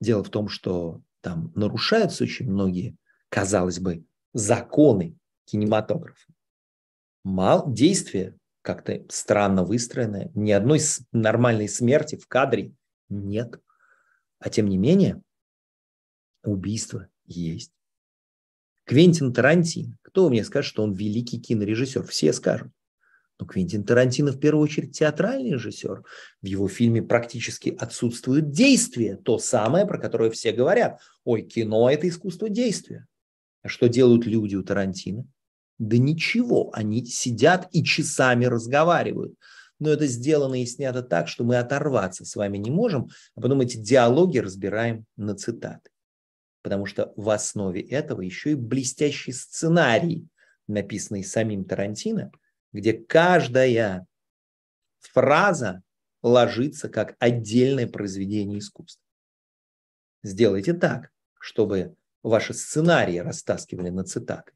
Дело в том, что там нарушаются очень многие, казалось бы, законы кинематографа. Мал, действие как-то странно выстроенное, ни одной нормальной смерти в кадре нет. А тем не менее, убийство есть. Квентин Тарантино. Кто мне скажет, что он великий кинорежиссер? Все скажут. Но Квентин Тарантино в первую очередь театральный режиссер. В его фильме практически отсутствует действие, то самое, про которое все говорят. Ой, кино – это искусство действия. А что делают люди у Тарантино? Да ничего, они сидят и часами разговаривают – но это сделано и снято так, что мы оторваться с вами не можем, а потом эти диалоги разбираем на цитаты. Потому что в основе этого еще и блестящий сценарий, написанный самим Тарантино, где каждая фраза ложится как отдельное произведение искусства. Сделайте так, чтобы ваши сценарии растаскивали на цитаты.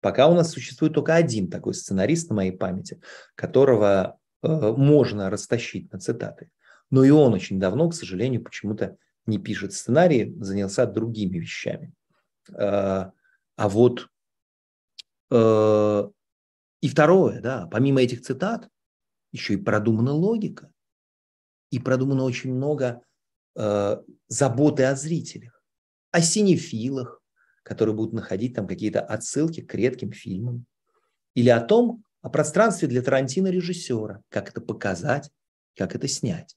Пока у нас существует только один такой сценарист на моей памяти, которого Э, можно растащить на цитаты. Но и он очень давно, к сожалению, почему-то не пишет сценарии, занялся другими вещами. Э, а вот э, и второе, да, помимо этих цитат, еще и продумана логика, и продумано очень много заботы о зрителях, о синефилах, которые будут находить там какие-то отсылки к редким фильмам, или о том, о пространстве для Тарантино режиссера, как это показать, как это снять.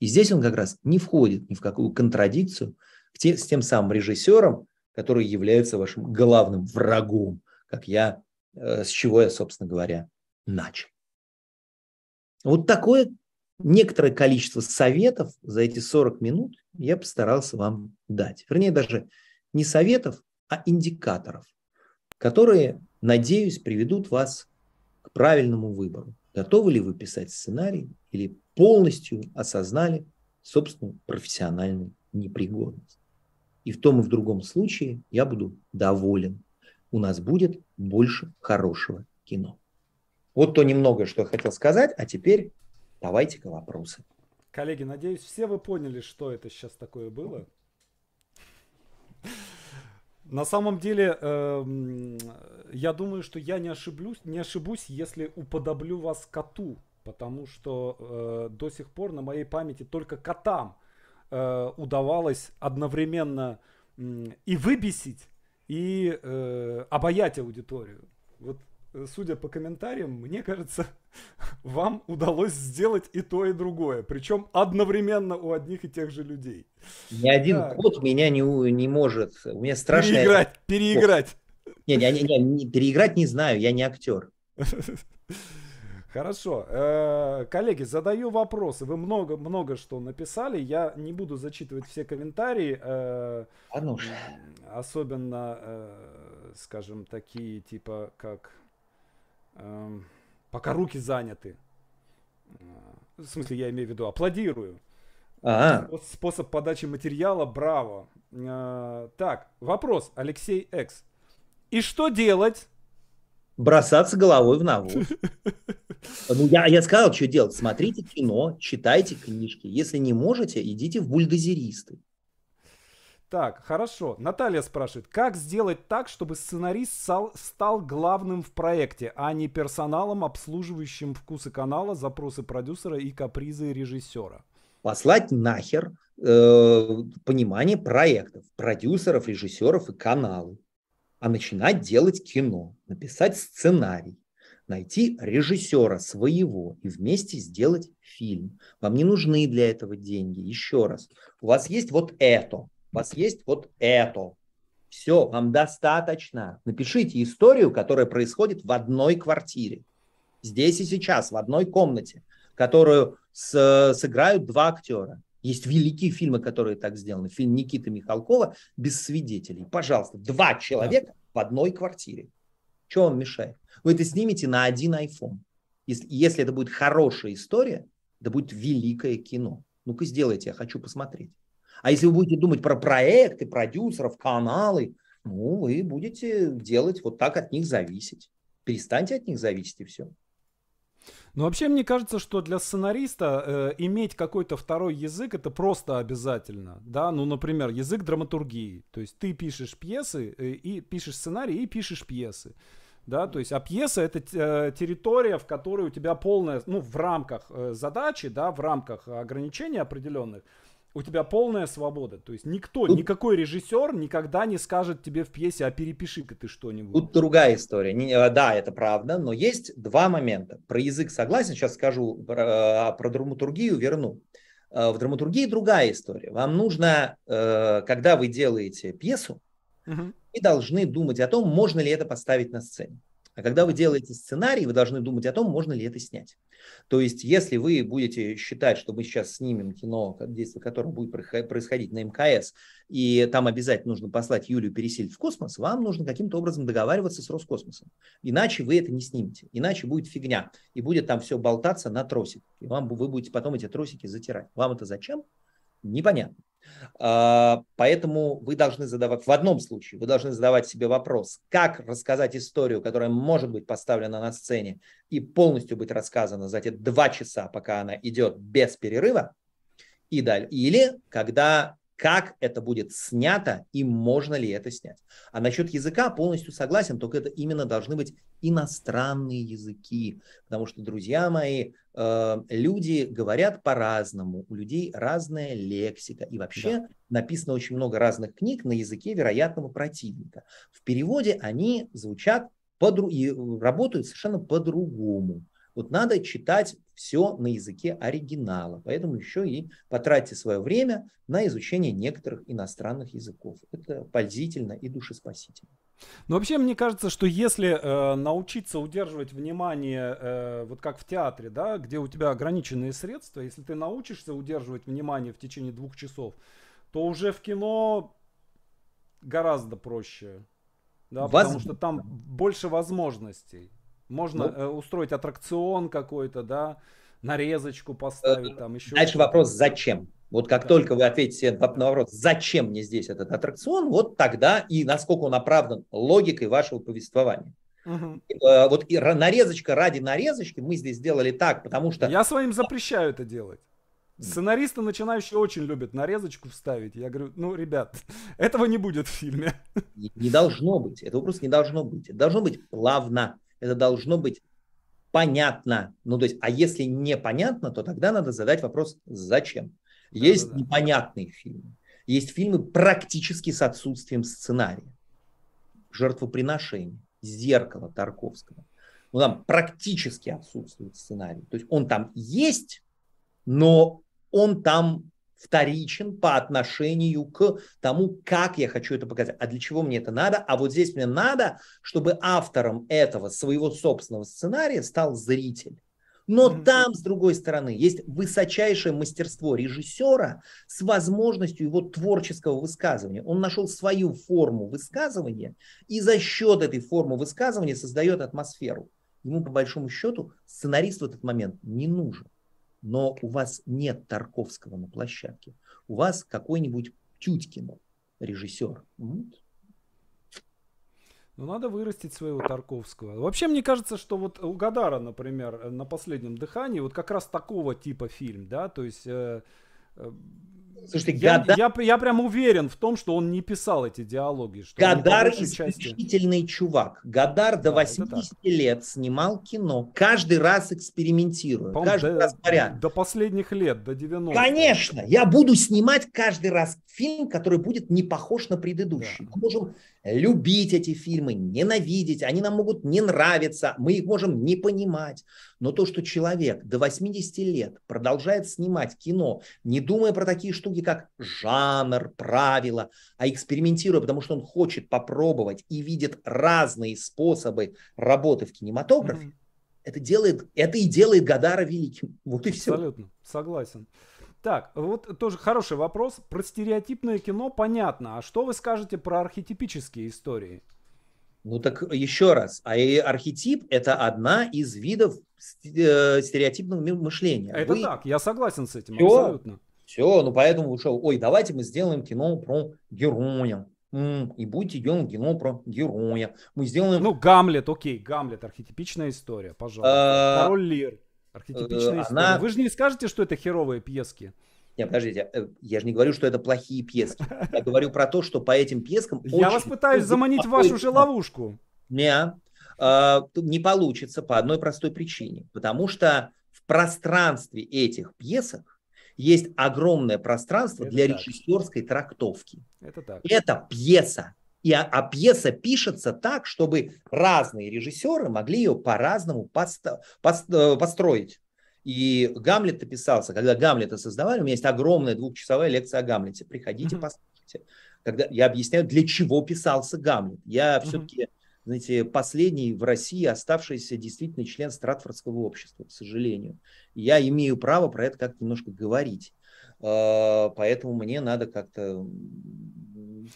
И здесь он как раз не входит ни в какую контрадикцию с тем самым режиссером, который является вашим главным врагом, как я, э, с чего я, собственно говоря, начал. Вот такое некоторое количество советов за эти 40 минут я постарался вам дать. Вернее, даже не советов, а индикаторов, которые, надеюсь, приведут вас правильному выбору. Готовы ли вы писать сценарий или полностью осознали собственную профессиональную непригодность? И в том и в другом случае я буду доволен. У нас будет больше хорошего кино. Вот то немногое, что я хотел сказать, а теперь давайте-ка вопросы. Коллеги, надеюсь, все вы поняли, что это сейчас такое было. На самом деле, э, я думаю, что я не ошиблюсь, не ошибусь, если уподоблю вас коту, потому что э, до сих пор на моей памяти только котам э, удавалось одновременно э, и выбесить, и э, обаять аудиторию. Вот, э, судя по комментариям, мне кажется, вам удалось сделать и то, и другое, причем одновременно у одних и тех же людей. Ни один так. код меня не, не может, у меня страшно... Переиграть, переиграть. Не, не, не, не, переиграть не знаю, я не актер. <laughs> Хорошо. Э, коллеги, задаю вопросы. Вы много-много что написали. Я не буду зачитывать все комментарии. А Особенно, э, скажем, такие типа как... Эм, пока руки заняты. Э, в смысле, я имею в виду, аплодирую. Ага. Способ подачи материала, браво. Э, так, вопрос, Алексей Экс. И что делать? Бросаться головой в навоз. Ну, я, я сказал, что делать. Смотрите кино, читайте книжки. Если не можете, идите в бульдозеристы. Так, хорошо. Наталья спрашивает, как сделать так, чтобы сценарист стал, стал главным в проекте, а не персоналом, обслуживающим вкусы канала, запросы продюсера и капризы режиссера? Послать нахер э, понимание проектов, продюсеров, режиссеров и каналы, а начинать делать кино, написать сценарий, найти режиссера своего и вместе сделать фильм. Вам не нужны для этого деньги. Еще раз, у вас есть вот это – у вас есть вот это. Все, вам достаточно. Напишите историю, которая происходит в одной квартире. Здесь и сейчас, в одной комнате, которую с, сыграют два актера. Есть великие фильмы, которые так сделаны. Фильм Никиты Михалкова «Без свидетелей». Пожалуйста, два человека в одной квартире. Что вам мешает? Вы это снимете на один iPhone. Если, если это будет хорошая история, это будет великое кино. Ну-ка сделайте, я хочу посмотреть. А если вы будете думать про проекты, продюсеров, каналы, ну, вы будете делать вот так от них зависеть. Перестаньте от них зависеть и все. Ну, вообще, мне кажется, что для сценариста э, иметь какой-то второй язык это просто обязательно. Да, ну, например, язык драматургии. То есть ты пишешь пьесы э, и пишешь сценарий и пишешь пьесы. Да, то есть, а пьеса это э, территория, в которой у тебя полная, ну, в рамках э, задачи, да, в рамках ограничений определенных, у тебя полная свобода. То есть никто, Тут... никакой режиссер никогда не скажет тебе в пьесе, а перепиши-ка ты что-нибудь. Тут другая история. Не, э, да, это правда, но есть два момента. Про язык согласен, сейчас скажу, про, э, а про драматургию верну. Э, в драматургии другая история. Вам нужно, когда вы делаете пьесу, угу. вы должны думать о том, можно ли это поставить на сцене. А когда вы делаете сценарий, вы должны думать о том, можно ли это снять. То есть, если вы будете считать, что мы сейчас снимем кино, действие которого будет происходить на МКС, и там обязательно нужно послать Юлию переселить в космос, вам нужно каким-то образом договариваться с Роскосмосом. Иначе вы это не снимете. Иначе будет фигня. И будет там все болтаться на тросик. И вам, вы будете потом эти тросики затирать. Вам это зачем? Непонятно. А, поэтому вы должны задавать, в одном случае, вы должны задавать себе вопрос, как рассказать историю, которая может быть поставлена на сцене и полностью быть рассказана за те два часа, пока она идет без перерыва, и далее. Или когда как это будет снято и можно ли это снять. А насчет языка полностью согласен, только это именно должны быть иностранные языки, потому что, друзья мои, э, люди говорят по-разному, у людей разная лексика, и вообще да. написано очень много разных книг на языке вероятного противника. В переводе они звучат по и э, работают совершенно по-другому. Вот надо читать все на языке оригинала. Поэтому еще и потратьте свое время на изучение некоторых иностранных языков. Это пользительно и душеспасительно. Но ну, вообще, мне кажется, что если э, научиться удерживать внимание, э, вот как в театре, да, где у тебя ограниченные средства, если ты научишься удерживать внимание в течение двух часов, то уже в кино гораздо проще. Да, Воз... потому что там больше возможностей. Можно ну, э, устроить аттракцион какой-то, да, нарезочку э, поставить, там еще. Дальше вопрос, зачем? Вот как да. только вы ответите на вопрос, зачем мне здесь этот аттракцион, вот тогда и насколько он оправдан логикой вашего повествования. Угу. Вот и нарезочка ради нарезочки мы здесь сделали так, потому что... Я своим запрещаю это делать. Сценаристы начинающие очень любят нарезочку вставить. Я говорю, ну, ребят, <laughs> этого не будет в фильме. Не, не должно быть. Этого просто не должно быть. Это должно быть плавно это должно быть понятно. Ну, то есть, а если непонятно, то тогда надо задать вопрос, зачем? Есть да, да, да. непонятные фильмы, есть фильмы практически с отсутствием сценария. Жертвоприношение, зеркало Тарковского. Ну, там практически отсутствует сценарий. То есть он там есть, но он там вторичен по отношению к тому, как я хочу это показать, а для чего мне это надо, а вот здесь мне надо, чтобы автором этого своего собственного сценария стал зритель. Но mm-hmm. там, с другой стороны, есть высочайшее мастерство режиссера с возможностью его творческого высказывания. Он нашел свою форму высказывания и за счет этой формы высказывания создает атмосферу. Ему, по большому счету, сценарист в этот момент не нужен но у вас нет Тарковского на площадке. У вас какой-нибудь Тюткин, режиссер. Ну, надо вырастить своего Тарковского. Вообще, мне кажется, что вот у Гадара, например, э, на последнем дыхании, вот как раз такого типа фильм, да, то есть э, э, Слушайте, я, Гадар... я, я прям уверен в том, что он не писал эти диалоги. Что Гадар исключительный части... чувак. Гадар до да, 80 лет снимал кино, каждый раз экспериментируя, каждый до, раз вариант. До последних лет, до 90 Конечно, я буду снимать каждый раз фильм, который будет не похож на предыдущий. Да. Мы можем любить эти фильмы, ненавидеть, они нам могут не нравиться, мы их можем не понимать. Но то, что человек до 80 лет продолжает снимать кино, не думая про такие штуки, как жанр, правила, а экспериментируя, потому что он хочет попробовать и видит разные способы работы в кинематографе, mm-hmm. это, делает, это и делает Гадара великим. <laughs> Вот и Абсолютно. все. Абсолютно, согласен. Так, вот тоже хороший вопрос. Про стереотипное кино понятно. А что вы скажете про архетипические истории? Ну так еще раз, а архетип – это одна из видов э, стереотипного мышления. Это Вы... так, я согласен с этим, все, абсолютно. Все, ну поэтому ушел, ой, давайте мы сделаем кино про героя. И будете делать кино про героя. Мы сделаем... Ну, Гамлет, окей, Гамлет, архетипичная история, пожалуйста. А, Король Лир. Архетипичная э, история. Она... Вы же не скажете, что это херовые пьески. Нет, подождите, э, я же не говорю, что это плохие пьески. <laughs> Я говорю про то, что по этим пьескам... Я вас пытаюсь <laughs> заманить в вашу же ловушку. Не, э, не получится по одной простой причине. Потому что в пространстве этих пьесок есть огромное пространство для так. режиссерской трактовки. Это так. Это пьеса. И, а, а пьеса пишется так, чтобы разные режиссеры могли ее по-разному подста- под, э, построить. И Гамлет писался, когда Гамлета создавали, у меня есть огромная двухчасовая лекция о Гамлете. Приходите, mm-hmm. послушайте. Когда я объясняю, для чего писался Гамлет. Я mm-hmm. все-таки, знаете, последний в России оставшийся действительно член Стратфордского общества, к сожалению. Я имею право про это как-то немножко говорить. Э, поэтому мне надо как-то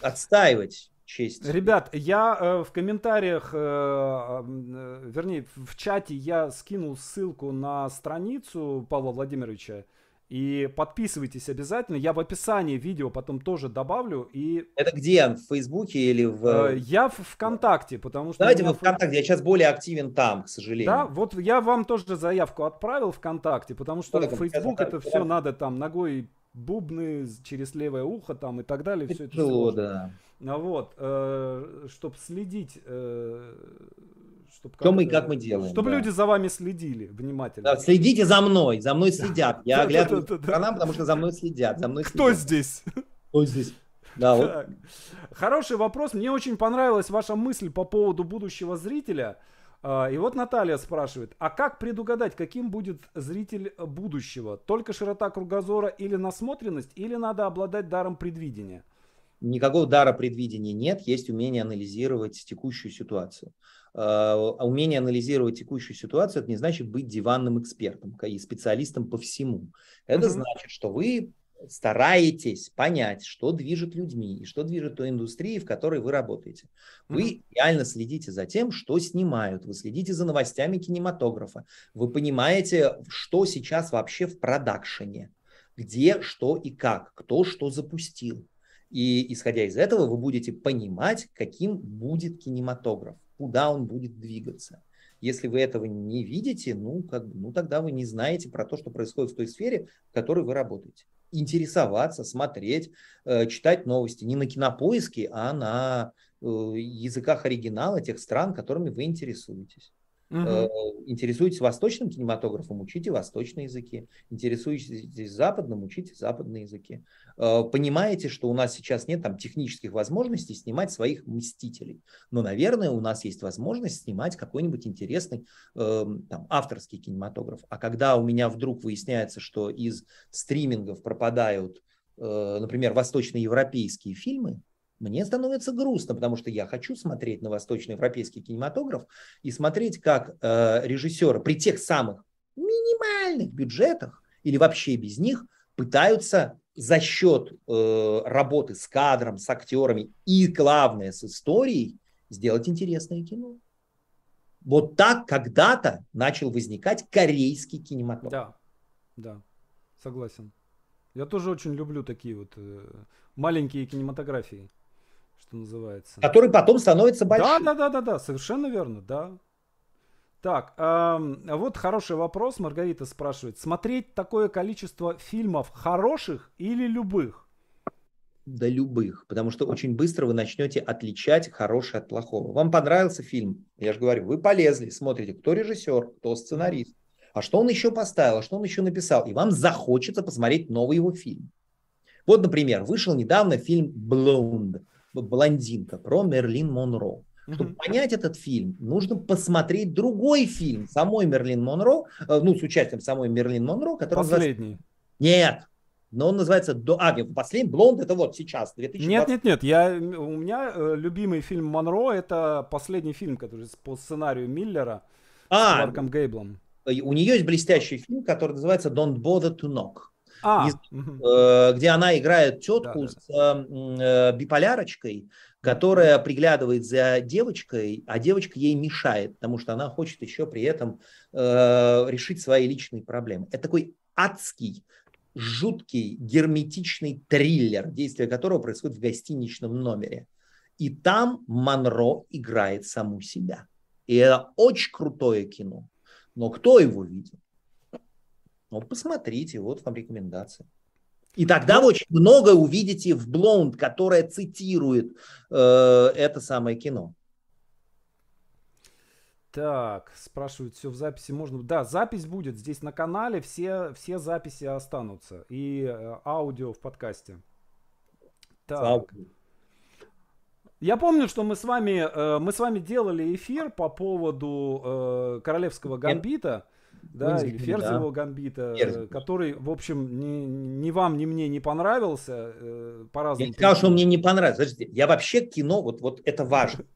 отстаивать честь. Ребят, я э, в комментариях, э, э, вернее, в чате я скинул ссылку на страницу Павла Владимировича. И подписывайтесь обязательно. Я в описании видео потом тоже добавлю. И... Это где? В Фейсбуке или в... Э, я в ВКонтакте, потому что... Давайте меня... в ВКонтакте, я сейчас более активен там, к сожалению. Да, вот я вам тоже заявку отправил ВКонтакте, потому что Только Фейсбук это все надо там ногой бубны через левое ухо там и так далее. Тяжело, все это ну сложно. да. А вот, э, чтобы следить, э, чтобы что как, мы, как э, мы делаем, чтобы да. люди за вами следили внимательно. Да, следите за мной, за мной следят. Я оглядываюсь по сторонам, потому что за мной следят, за мной. Кто следят. здесь? Кто здесь? Да, вот. Хороший вопрос. Мне очень понравилась ваша мысль по поводу будущего зрителя. А, и вот Наталья спрашивает, а как предугадать, каким будет зритель будущего? Только широта кругозора или насмотренность, или надо обладать даром предвидения? никакого дара предвидения нет, есть умение анализировать текущую ситуацию. А, а умение анализировать текущую ситуацию, это не значит быть диванным экспертом и специалистом по всему. Это mm-hmm. значит, что вы стараетесь понять, что движет людьми и что движет той индустрией, в которой вы работаете. Вы реально следите за тем, что снимают, вы следите за новостями кинематографа, вы понимаете, что сейчас вообще в продакшене, где, что и как, кто что запустил. И исходя из этого вы будете понимать, каким будет кинематограф, куда он будет двигаться. Если вы этого не видите, ну, как, ну тогда вы не знаете про то, что происходит в той сфере, в которой вы работаете. Интересоваться, смотреть, э, читать новости не на кинопоиске, а на э, языках оригинала тех стран, которыми вы интересуетесь. Угу. Э, Интересуетесь восточным кинематографом, учите восточные языки. Интересуетесь западным, учите западные языки. Э, понимаете, что у нас сейчас нет там технических возможностей снимать своих мстителей. Но, наверное, у нас есть возможность снимать какой-нибудь интересный э, там, авторский кинематограф. А когда у меня вдруг выясняется, что из стримингов пропадают, например, восточноевропейские фильмы, мне становится грустно, потому что я хочу смотреть на восточноевропейский кинематограф и смотреть, как э, режиссеры при тех самых минимальных бюджетах или вообще без них пытаются за счет э, работы с кадром, с актерами и, главное, с историей сделать интересное кино. Вот так когда-то начал возникать корейский кинематограф. Да, да, согласен. Я тоже очень люблю такие вот э, маленькие кинематографии что называется. Который потом становится большим. Да, да, да, да, да, совершенно верно, да. Так, эм, вот хороший вопрос. Маргарита спрашивает: смотреть такое количество фильмов хороших или любых? Да любых, потому что очень быстро вы начнете отличать хорошее от плохого. Вам понравился фильм? Я же говорю, вы полезли, смотрите, кто режиссер, кто сценарист, а что он еще поставил, а что он еще написал, и вам захочется посмотреть новый его фильм. Вот, например, вышел недавно фильм «Блонд», блондинка, про Мерлин Монро. Чтобы понять этот фильм, нужно посмотреть другой фильм самой Мерлин Монро, э, ну, с участием самой Мерлин Монро, который... Последний. Нет, но он называется А, последний блонд это вот сейчас. 2020. Нет, нет, нет. Я, у меня э, любимый фильм Монро это последний фильм, который по сценарию Миллера а, с Марком Гейблом. Э, у нее есть блестящий фильм, который называется Don't Bother to Knock а, угу. где она играет тетку да, да, да. с э, биполярочкой, которая приглядывает за девочкой, а девочка ей мешает, потому что она хочет еще при этом э, решить свои личные проблемы. Это такой адский жуткий герметичный триллер, действие которого происходит в гостиничном номере. И там Монро играет саму себя. И это очень крутое кино. Но кто его видел? Ну посмотрите, вот вам рекомендация. И тогда вы ну, очень много увидите в Блонд, которая цитирует э, это самое кино. Так, спрашивают, все в записи можно? Да, запись будет здесь на канале, все, все записи останутся. И э, аудио в подкасте. Так. Я помню, что мы с вами, э, мы с вами делали эфир по поводу э, Королевского Гамбита. Нет да, Уинсгейм, ну, и Ферзевого да. гамбита, э, Ферзев. который, в общем, ни, ни вам, ни мне не понравился э, по разному. Я сказал, что мне не понравился. Подождите, я вообще кино, вот, вот это важно. <laughs>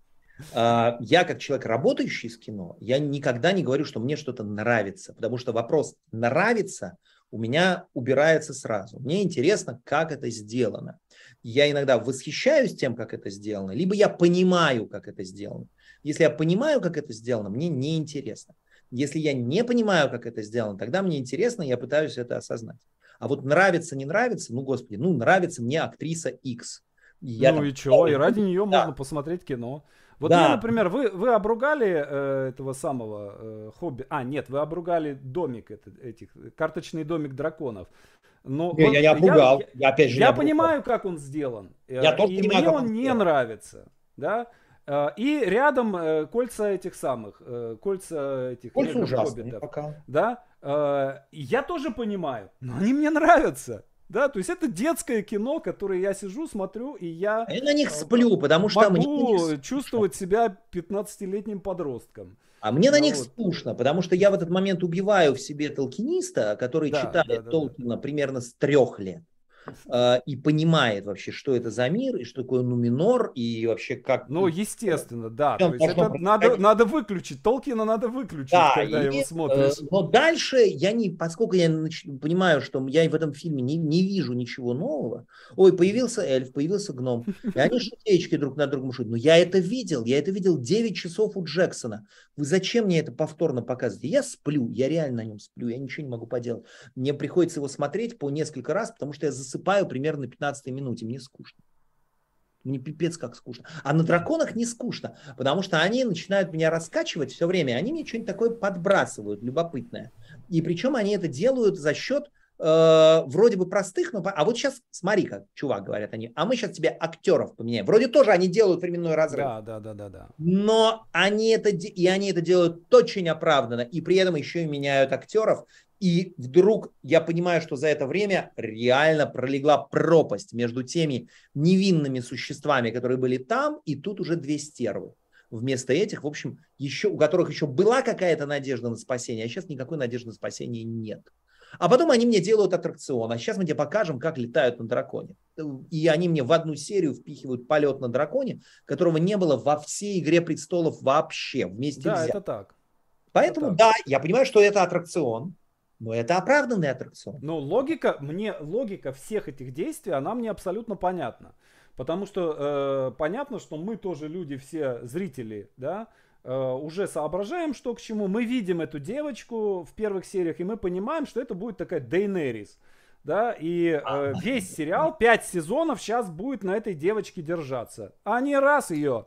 А, я, как человек, работающий с кино, я никогда не говорю, что мне что-то нравится, потому что вопрос «нравится» у меня убирается сразу. Мне интересно, как это сделано. Я иногда восхищаюсь тем, как это сделано, либо я понимаю, как это сделано. Если я понимаю, как это сделано, мне неинтересно. Если я не понимаю, как это сделано, тогда мне интересно, я пытаюсь это осознать. А вот нравится, не нравится, ну, господи, ну, нравится мне актриса X. Я ну там... и чего, и ради нее да. можно посмотреть кино. Вот да. я, например, вы, вы обругали э, этого самого э, хобби. А, нет, вы обругали домик это, этих, карточный домик драконов. Но не, он, я, я обругал. Я, я, опять же, я, я понимаю, как он сделан. Э, я и тоже мне понимаю, он, он не нравится. Да? Э, и рядом э, кольца этих самых, э, кольца этих кольца ужасные пока. Да, я тоже понимаю, но они мне нравятся. Да, то есть это детское кино, которое я сижу, смотрю, и я... Я на них сплю, потому что могу там... чувствовать себя 15-летним подростком. А мне ну, на них вот. скучно, потому что я в этот момент убиваю в себе толкиниста, который да, читает да, да, Толкина да. примерно с трех лет. А, и понимает вообще, что это за мир, и что такое Нуминор, и вообще как... Ну, естественно, да. То есть это надо, надо выключить. Толкина надо выключить, да, когда и, его э, смотришь. Но дальше я не... Поскольку я нач... понимаю, что я в этом фильме не, не вижу ничего нового. Ой, появился эльф, появился гном. И они шутечки друг на другом шутят. Но я это видел. Я это видел 9 часов у Джексона. Вы зачем мне это повторно показываете? Я сплю. Я реально на нем сплю. Я ничего не могу поделать. Мне приходится его смотреть по несколько раз, потому что я засыпаю примерно на 15 минуте, мне скучно. Мне пипец как скучно. А на драконах не скучно, потому что они начинают меня раскачивать все время, они мне что-нибудь такое подбрасывают любопытное. И причем они это делают за счет э, вроде бы простых, но... А вот сейчас смотри как, чувак, говорят они, а мы сейчас тебе актеров поменяем. Вроде тоже они делают временной разрыв. Да, да, да, да. да. Но они это, и они это делают очень оправданно, и при этом еще и меняют актеров. И вдруг я понимаю, что за это время реально пролегла пропасть между теми невинными существами, которые были там, и тут уже две стервы. Вместо этих, в общем, еще, у которых еще была какая-то надежда на спасение, а сейчас никакой надежды на спасение нет. А потом они мне делают аттракцион. А сейчас мы тебе покажем, как летают на драконе. И они мне в одну серию впихивают полет на драконе, которого не было во всей «Игре престолов» вообще вместе Да, взят. это так. Поэтому, это так. да, я понимаю, что это аттракцион но это оправданный аттракцион. Но логика, мне логика всех этих действий, она мне абсолютно понятна. Потому что э, понятно, что мы тоже люди, все зрители, да, э, уже соображаем, что к чему. Мы видим эту девочку в первых сериях, и мы понимаем, что это будет такая Дейнерис. Да, и э, а. весь сериал, пять сезонов сейчас будет на этой девочке держаться. А не раз ее... Её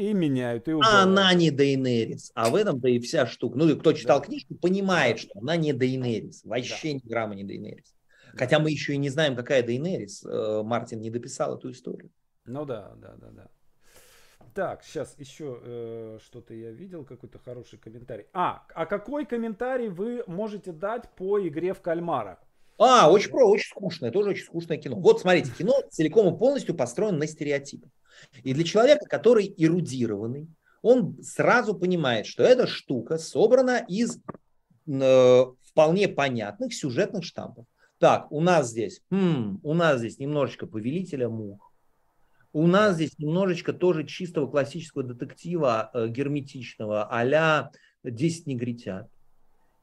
и меняют. И а она не Дейнерис. А в этом-то и вся штука. Ну, кто читал да. книжку, понимает, что она не Дейнерис. Вообще да. ни грамма не Дейнерис. Хотя мы еще и не знаем, какая Дейнерис. Э, Мартин не дописал эту историю. Ну да, да, да, да. Так, сейчас еще э, что-то я видел, какой-то хороший комментарий. А, а какой комментарий вы можете дать по игре в кальмара? А, очень про, очень скучное, тоже очень скучное кино. Вот смотрите, кино целиком и полностью построено на стереотипах. И для человека, который эрудированный, он сразу понимает, что эта штука собрана из э, вполне понятных сюжетных штампов. Так, у нас здесь, м, хм, у нас здесь немножечко повелителя мух, у нас здесь немножечко тоже чистого классического детектива э, герметичного, а-ля 10 негритят.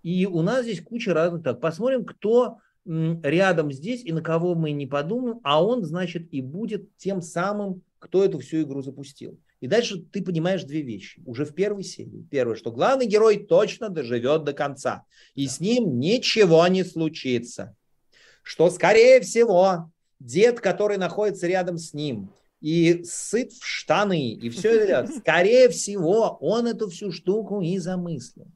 И у нас здесь куча разных. Так, посмотрим, кто рядом здесь и на кого мы не подумаем, а он, значит, и будет тем самым кто эту всю игру запустил. И дальше ты понимаешь две вещи уже в первой серии. Первое, что главный герой точно доживет до конца, и с ним ничего не случится. Что, скорее всего, дед, который находится рядом с ним, и сыт в штаны, и все <laughs> это, скорее всего, он эту всю штуку и замыслил.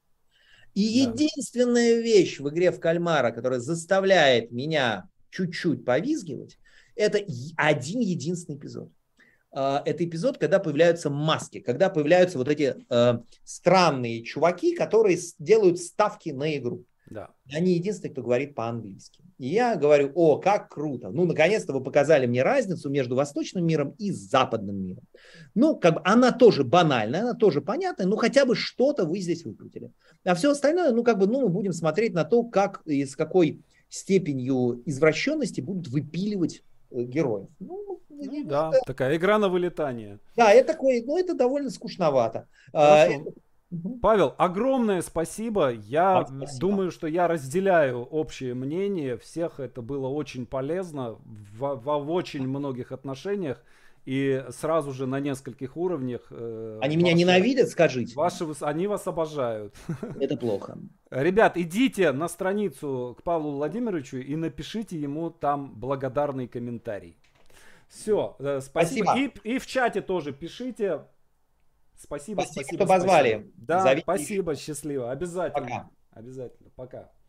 И единственная вещь в игре в кальмара, которая заставляет меня чуть-чуть повизгивать, это один единственный эпизод. А, это эпизод, когда появляются маски, когда появляются вот эти э, странные чуваки, которые делают ставки на игру. Да. Они единственные, кто говорит по-английски. И я говорю, о, как круто. Ну, наконец-то вы показали мне разницу между восточным миром и западным миром. Ну, как бы она тоже банальная, она тоже понятная, но хотя бы что-то вы здесь выкрутили. А все остальное, ну, как бы, ну, мы будем смотреть на то, как и с какой степенью извращенности будут выпиливать э, героев. Ну, ну, ну да, это... такая игра на вылетание. Да, это такое, ну это довольно скучновато. А, Хорошо. А, Павел, огромное спасибо. Я спасибо. думаю, что я разделяю общее мнение всех. Это было очень полезно в, в, в очень многих отношениях и сразу же на нескольких уровнях. Э, они ваши, меня ненавидят, скажите. Ваши, они вас обожают. Это плохо. <laughs> Ребят, идите на страницу к Павлу Владимировичу и напишите ему там благодарный комментарий. Все, э, спасибо. спасибо. И, и в чате тоже пишите. Спасибо, спасибо, спасибо что позвали. Спасибо. Да, Зовите. спасибо, счастливо. Обязательно. Пока. Обязательно. Пока.